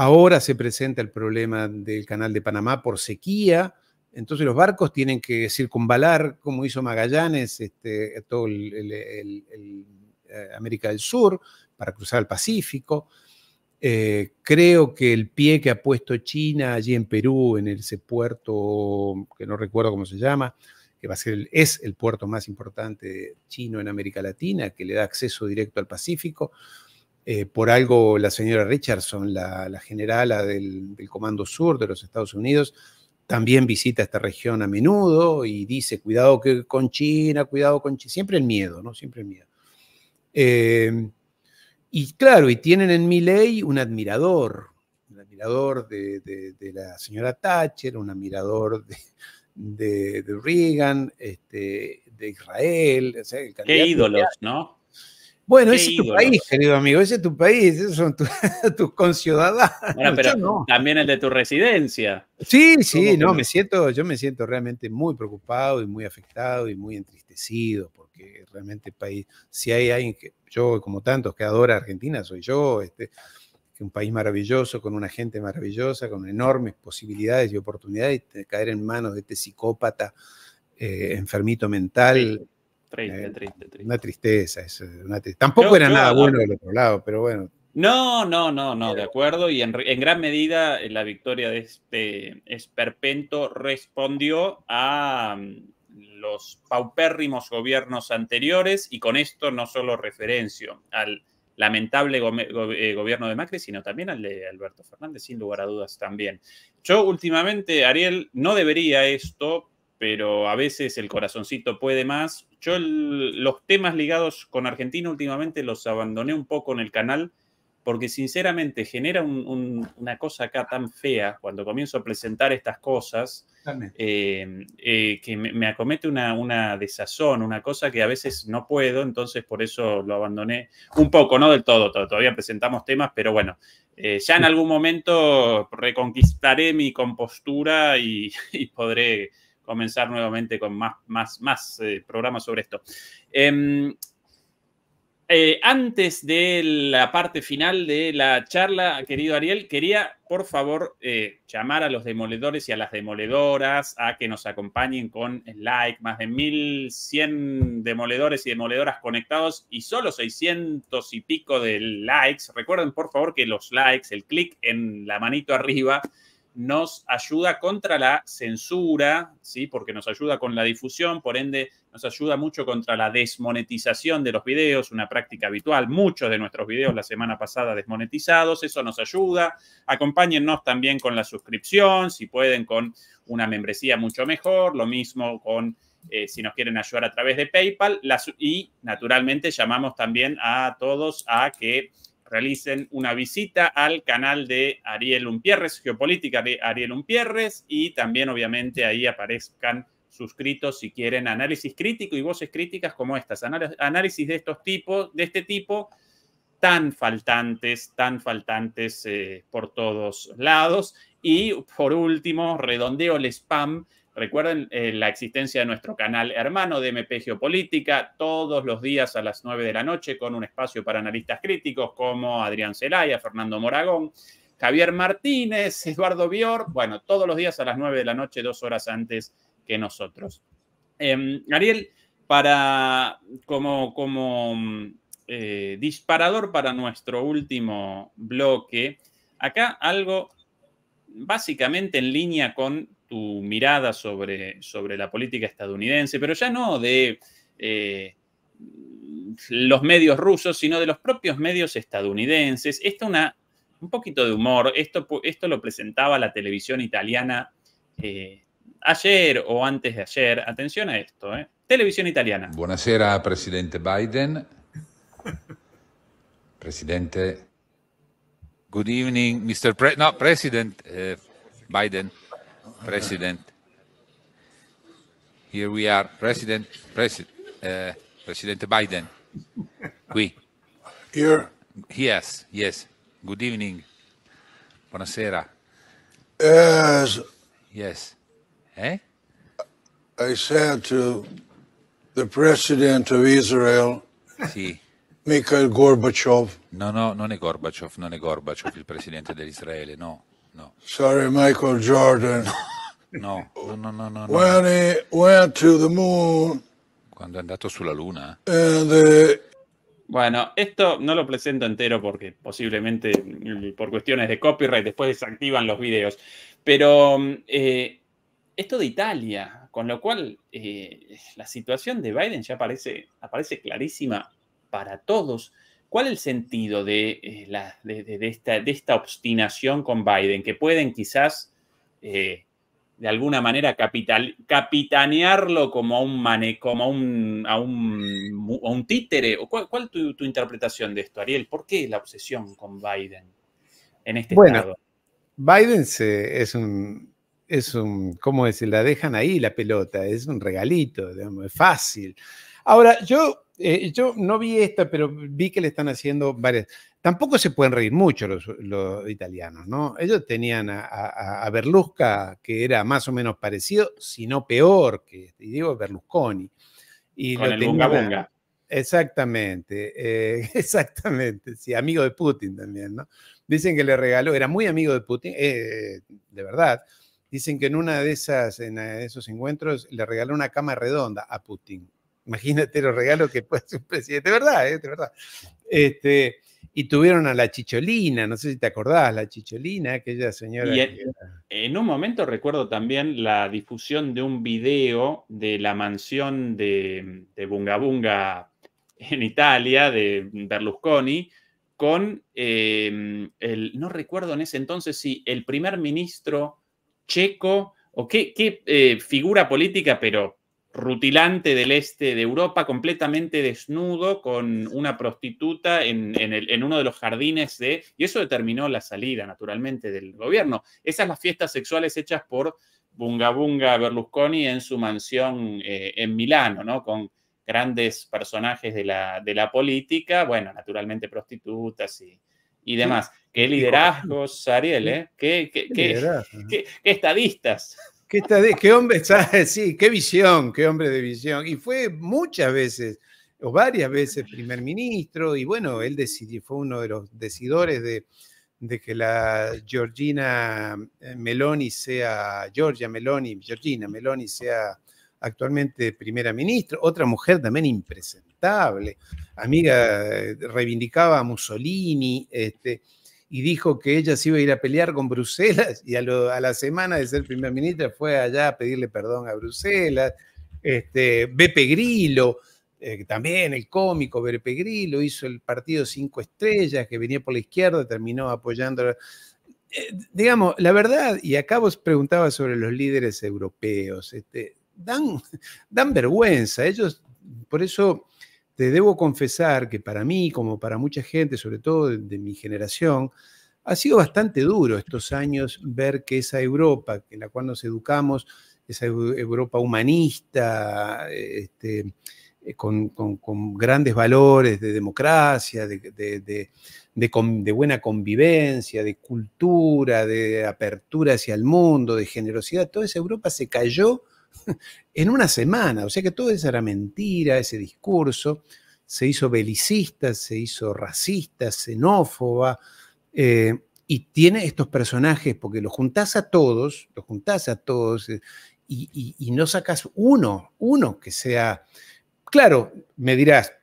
Ahora se presenta el problema del canal de Panamá por sequía, entonces los barcos tienen que circunvalar, como hizo Magallanes, este, todo eh, América del Sur para cruzar el Pacífico. Eh, creo que el pie que ha puesto China allí en Perú, en ese puerto, que no recuerdo cómo se llama, que va a ser es el puerto más importante chino en América Latina, que le da acceso directo al Pacífico, eh, por algo la señora Richardson, la, la generala del, Comando Sur de los Estados Unidos, también visita esta región a menudo y dice, cuidado con China, cuidado con China, siempre el miedo, ¿no? Siempre el miedo. Eh, y claro, y tienen en mi ley un admirador, un admirador de, la señora Thatcher, un admirador de, Reagan, este, de Israel. Qué ídolos, ¿no? Bueno, ese es tu país, querido amigo, ese es tu país, esos son <laughs> tus conciudadanos. Bueno, pero también el de tu residencia. Sí, sí, no, me siento, yo me siento realmente muy preocupado y muy afectado y muy entristecido, porque realmente el país, si hay alguien que, yo como tantos que adora Argentina, soy yo, este, un país maravilloso, con una gente maravillosa, con enormes posibilidades y oportunidades, de caer en manos de este psicópata eh, enfermito mental. Eh, una tristeza, Tampoco era nada bueno del otro lado, pero bueno. No, no, no, no, de acuerdo. Y en, gran medida eh, la victoria de este esperpento respondió a mm, los paupérrimos gobiernos anteriores y con esto no solo referencio al lamentable eh, gobierno de Macri, sino también al de Alberto Fernández, sin lugar a dudas también. Yo últimamente, Ariel, no debería esto, pero a veces el corazoncito puede más. Yo los temas ligados con Argentina últimamente los abandoné un poco en el canal porque sinceramente genera una cosa acá tan fea cuando comienzo a presentar estas cosas eh, eh, que me, acomete una, una, desazón, una cosa que a veces no puedo, entonces por eso lo abandoné un poco, no del todo, todavía presentamos temas, pero bueno, eh, ya en algún momento reconquistaré mi compostura y <laughs> podré comenzar nuevamente con más, más, eh, programas sobre esto. Em, eh, antes de la parte final de la charla, querido Ariel, quería por favor eh, llamar a los demoledores y a las demoledoras a que nos acompañen con like. Más de 1100 demoledores y demoledoras conectados y solo 600 y pico de likes. Recuerden por favor que los likes, el clic en la manito arriba, nos ayuda contra la censura, ¿sí? porque nos ayuda con la difusión, por ende nos ayuda mucho contra la desmonetización de los videos, una práctica habitual. Muchos de nuestros videos la semana pasada desmonetizados, eso nos ayuda. Acompáñennos también con la suscripción, si pueden con una membresía mucho mejor, lo mismo con... Eh, si nos quieren ayudar a través de PayPal, y naturalmente llamamos también a todos a que realicen una visita al canal de Ariel Umpierres, Geopolítica de Ariel Umpierres, y también obviamente ahí aparezcan suscritos si quieren análisis crítico y voces críticas como estas, análisis de estos tipos, de este tipo, tan faltantes, tan faltantes eh, por todos lados. Y por último, redondeo el spam Recuerden eh, la existencia de nuestro canal hermano de MP Geopolítica, todos los días a las 9 de la noche, con un espacio para analistas críticos como Adrián Zelaya, Fernando Moragón, Javier Martínez, Eduardo Bior, bueno, todos los días a las 9 de la noche, dos horas antes que nosotros. Em, Ariel, para, como, como mm, eh, disparador para nuestro último bloque, acá algo básicamente en línea con tu mirada sobre, sobre la política estadounidense, pero ya no de eh, los medios rusos, sino de los propios medios estadounidenses. Esto una, un poquito de humor, esto, esto lo presentaba la televisión italiana eh, ayer o antes de ayer. Atención a esto, eh. televisión italiana. tardes, presidente Biden. Presidente. Good evening, Mr. no, President Biden. President. Here we are, President, President, uh, President Biden. We. Here. Yes, yes. Good evening. Buonasera. Yes. Yes. Eh? I said to the president of Israel, sì. Mikhail Gorbachev. No, no, non è Gorbachev, non è Gorbachev il presidente dell'Israele, no. no. Sorry, Michael Jordan. No, no, no, no, no. to the moon. Cuando luna. Bueno, esto no lo presento entero porque posiblemente mm, por cuestiones de copyright después desactivan los videos. Pero mm, eh, esto de Italia, con lo cual eh, la situación de Biden ya parece aparece clarísima para todos. ¿Cuál es el sentido de, eh, de, esta, obstinación con Biden? Que pueden quizás eh, de alguna manera capitanearlo como, a un, mane, como un, un, títere. ¿Cuál, cuál tu, interpretación de esto, Ariel? ¿Por qué la obsesión con Biden en este bueno, Biden es un es un, ¿cómo decir? La dejan ahí la pelota, es un regalito, es fácil. Ahora, yo eh, yo no vi esta, pero vi que le están haciendo varias. Tampoco se pueden reír mucho los, italianos, ¿no? Ellos tenían a, a, Berlusca, que era más o menos parecido, si no peor, que este, y digo Berlusconi. Y Con el bunga bunga. Exactamente, eh, <laughs> exactamente, sí, amigo de Putin también, ¿no? Dicen que le regaló, era muy amigo de Putin, eh, de verdad. Dicen que en una de esas, en esos encuentros, le regaló una cama redonda a Putin imagínate los regalos que puede hacer un presidente, de verdad, eh, de verdad. Este, y tuvieron a la Chicholina, no sé si te acordás, la Chicholina, aquella señora. en, un momento recuerdo también la difusión de un video de la mansión de, de Bunga Bunga en Italia, de Berlusconi, con em, el, no recuerdo en ese entonces si el primer ministro checo o qué, eh, figura política, pero rutilante del este de Europa, completamente desnudo, con una prostituta en, uno de los jardines de... Y eso determinó la salida, naturalmente, del gobierno. Esas las fiestas sexuales hechas por Bunga Bunga Berlusconi en su mansión eh, en Milano, ¿no? Con grandes personajes de la, política, bueno, naturalmente prostitutas y, demás. ¿Qué liderazgos, Ariel? Eh? qué, estadistas? ¿Qué, hombre está, sí, qué visión, qué hombre de visión. Y fue muchas veces, o varias veces, primer ministro, y bueno, él decidió, fue uno de los decidores de, que la Georgina eh, Meloni sea, Georgia Meloni, Georgina Meloni sea actualmente primera ministra, otra mujer también impresentable, amiga, eh, reivindicaba a Mussolini, este, y dijo que ella se iba a ir a pelear con Bruselas y a, a la semana de ser primer ministra fue allá a pedirle perdón a Bruselas. Este, Bepe Grillo, eh, también el cómico Beppe Grillo, hizo el partido Cinco Estrellas, que venía por la izquierda, terminó apoyando. Eh, digamos, la verdad, y acá vos preguntabas sobre los líderes europeos, este, dan, dan vergüenza, ellos, por eso te debo confesar que para mí, como para mucha gente, sobre todo de, mi generación, ha sido bastante duro estos años ver que esa Europa en la cual nos educamos, esa Europa humanista, este, eh, con, grandes valores de democracia, de, buena convivencia, de cultura, de apertura hacia el mundo, de generosidad, toda esa Europa se cayó <laughs> en una semana. O sea que todo esa era mentira, ese discurso. Se hizo belicista, se hizo racista, xenófoba. Eh, y tiene estos personajes, porque los juntás a todos, los juntás a todos, eh, y, y, no sacas uno, uno que sea. Claro, me dirás,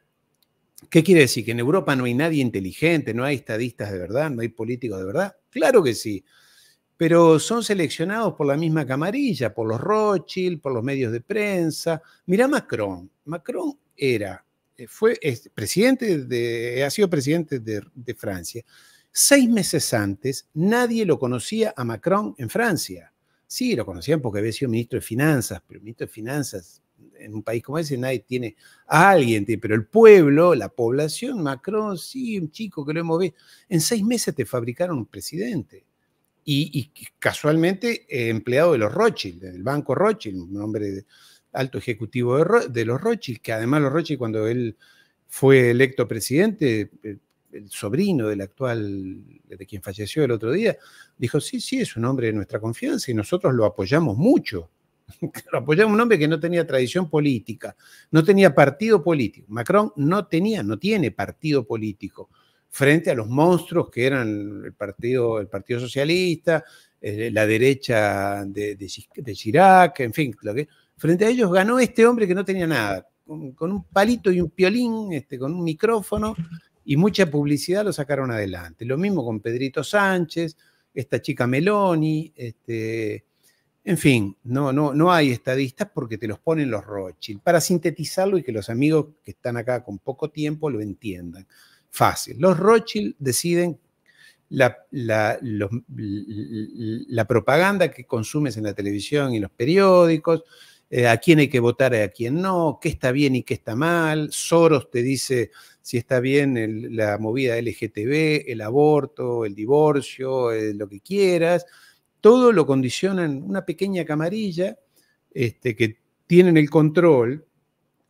¿qué quiere decir? ¿Que en Europa no hay nadie inteligente, no hay estadistas de verdad, no hay políticos de verdad? Claro que sí pero son seleccionados por la misma camarilla, por los Rothschild, por los medios de prensa. Mirá Macron. Macron era, eh, fue presidente de, ha sido presidente de, de Francia. Seis meses antes, nadie lo conocía a Macron en Francia. Sí, lo conocían porque había sido ministro de Finanzas, pero ministro de Finanzas en un país como ese nadie tiene a alguien, pero el pueblo, la población, Macron, sí, un chico que lo hemos visto. En seis meses te fabricaron un presidente y, casualmente eh, empleado de los Rothschild, del Banco Rothschild, un hombre alto ejecutivo de, los Rothschild, que además los Rothschild cuando él fue electo presidente, eh, el, sobrino del actual, de quien falleció el otro día, dijo, sí, sí, es un hombre de nuestra confianza y nosotros lo apoyamos mucho. <laughs> lo apoyamos un hombre que no tenía tradición política, no tenía partido político. Macron no tenía, no tiene partido político frente a los monstruos que eran el Partido, el partido Socialista, eh, la derecha de, de, Chirac, en fin, frente a ellos ganó este hombre que no tenía nada, con, un palito y un piolín, este, con un micrófono y mucha publicidad lo sacaron adelante. Lo mismo con Pedrito Sánchez, esta chica Meloni, este, en fin, no, no, no hay estadistas porque te los ponen los Rothschild, para sintetizarlo y que los amigos que están acá con poco tiempo lo entiendan fácil. Los Rothschild deciden la, propaganda que consumes en la televisión y los periódicos, eh, a quién hay que votar y a quién no, qué está bien y qué está mal. Soros te dice si está bien la movida LGTB, el aborto, el divorcio, eh, lo que quieras. Todo lo condicionan una pequeña camarilla este, que tienen el control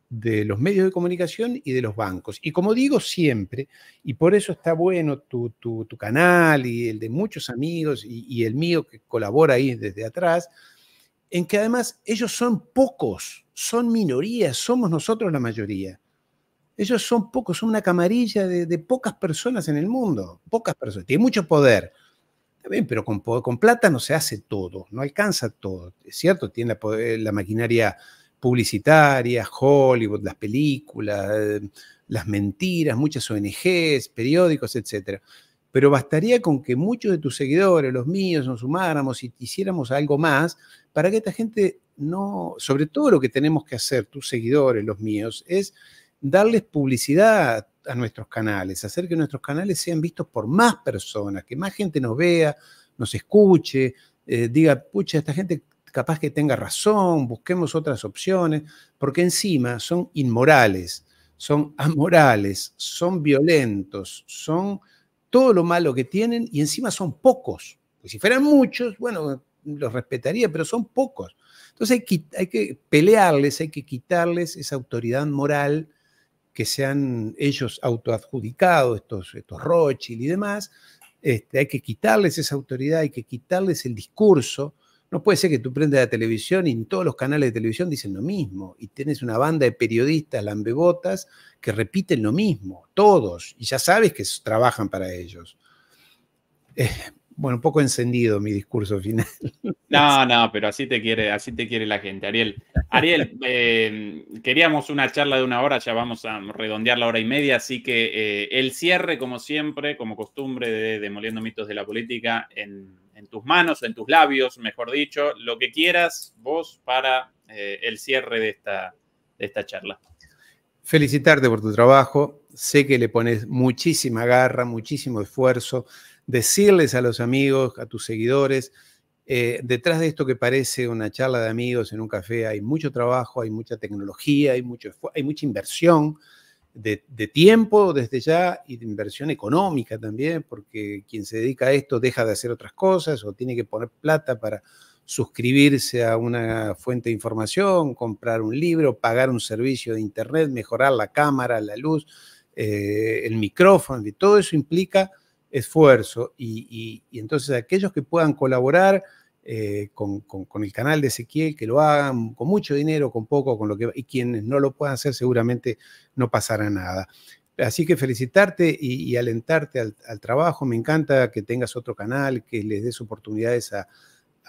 de los medios de comunicación y de los bancos. Y como digo siempre, y por eso está bueno tu, canal y el de muchos amigos y, el mío que colabora ahí desde atrás, en que además ellos son pocos, son minorías, somos nosotros la mayoría. Ellos son pocos, son una camarilla de, pocas personas en el mundo, pocas personas. tienen mucho poder, bien, pero con, con, plata no se hace todo, no alcanza todo. Es cierto, tiene la eh, maquinaria publicitarias, Hollywood, las películas, eh, las mentiras, muchas ONGs, periódicos, etc. Pero bastaría con que muchos de tus seguidores, los míos, nos sumáramos y hiciéramos algo más para que esta gente no, sobre todo lo que tenemos que hacer, tus seguidores, los míos, es darles publicidad a nuestros canales, hacer que nuestros canales sean vistos por más personas, que más gente nos vea, nos escuche, eh, diga, pucha, esta gente capaz que tenga razón, busquemos otras opciones, porque encima son inmorales, son amorales, son violentos, son todo lo malo que tienen y encima son pocos. si fueran muchos, bueno, los respetaría, pero son pocos. Entonces hay que, pelearles, hay que quitarles esa autoridad moral que se han ellos autoadjudicado, estos, estos y demás, este, hay que quitarles esa autoridad, hay que quitarles el discurso, no puede ser que tú prendas la televisión y en todos los canales de televisión dicen lo mismo. Y tienes una banda de periodistas lambebotas que repiten lo mismo, todos. Y ya sabes que trabajan para ellos. <laughs> Eh, bueno, un poco encendido mi discurso final. <laughs> No, no, pero así te quiere, así te quiere la gente, Ariel. Ariel, <laughs> eh, queríamos una charla de una hora, ya vamos a redondear la hora y media, así que eh, el cierre, como siempre, como costumbre de Demoliendo Mitos de la Política en en tus manos, en tus labios, mejor dicho, lo que quieras vos para eh, el cierre de esta, de esta charla. Felicitarte por tu trabajo. Sé que le pones muchísima garra, muchísimo esfuerzo. Decirles a los amigos, a tus seguidores, eh, detrás de esto que parece una charla de amigos en un café hay mucho trabajo, hay mucha tecnología, hay, mucho, hay mucha inversión de, tiempo desde ya y de inversión económica también, porque quien se dedica a esto deja de hacer otras cosas o tiene que poner plata para suscribirse a una fuente de información, comprar un libro, pagar un servicio de internet, mejorar la cámara, la luz, eh, el micrófono, y todo eso implica esfuerzo. y entonces aquellos que puedan colaborar, eh, con, el canal de Ezequiel, que lo hagan con mucho dinero, con poco, con lo que y quienes no lo puedan hacer seguramente no pasará nada. Así que felicitarte y, alentarte al, trabajo. Me encanta que tengas otro canal, que les des oportunidades a,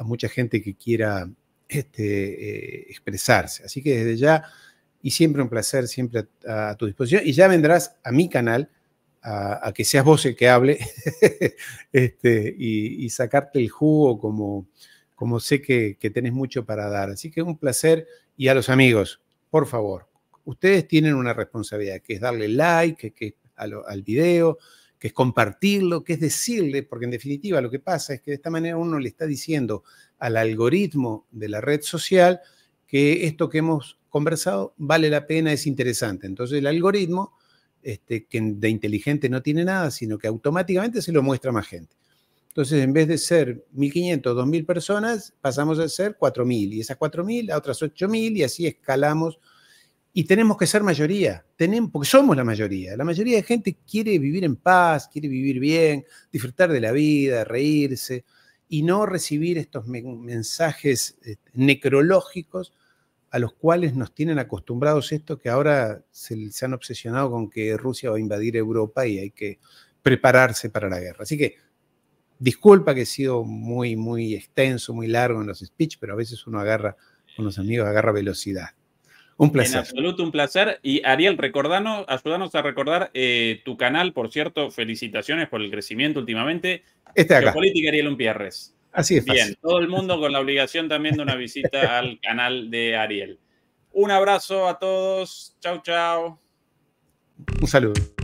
mucha gente que quiera este, eh, expresarse. Así que desde ya, y siempre un placer, siempre a tu disposición. Y ya vendrás a mi canal a, que seas vos el que hable <laughs> este, y, sacarte el jugo como, como sé que, tenés mucho para dar. Así que un placer y a los amigos, por favor, ustedes tienen una responsabilidad, que es darle like, que, al, al video, que es compartirlo, que es decirle, porque en definitiva lo que pasa es que de esta manera uno le está diciendo al algoritmo de la red social que esto que hemos conversado vale la pena, es interesante. Entonces el algoritmo este, que de inteligente no tiene nada, sino que automáticamente se lo muestra más gente. Entonces, en vez de ser 1.500, 2.000 personas, pasamos a ser 4.000, y esas 4.000 a otras 8.000, y así escalamos. Y tenemos que ser mayoría, tenemos, porque somos la mayoría. La mayoría de gente quiere vivir en paz, quiere vivir bien, disfrutar de la vida, reírse, y no recibir estos mensajes eh, necrológicos a los cuales nos tienen acostumbrados esto que ahora se, han obsesionado con que Rusia va a invadir Europa y hay que prepararse para la guerra. Así que disculpa que he sido muy, muy extenso, muy largo en los speech, pero a veces uno agarra con los amigos, agarra velocidad. Un placer. En absoluto, un placer. Y Ariel, recordanos, ayúdanos a recordar eh, tu canal, por cierto, felicitaciones por el crecimiento últimamente. Este acá. Política Ariel Umpierres. Así es. Bien, todo el mundo con la obligación también de una visita <laughs> al canal de Ariel. Un abrazo a todos. Chau, chau. Un saludo.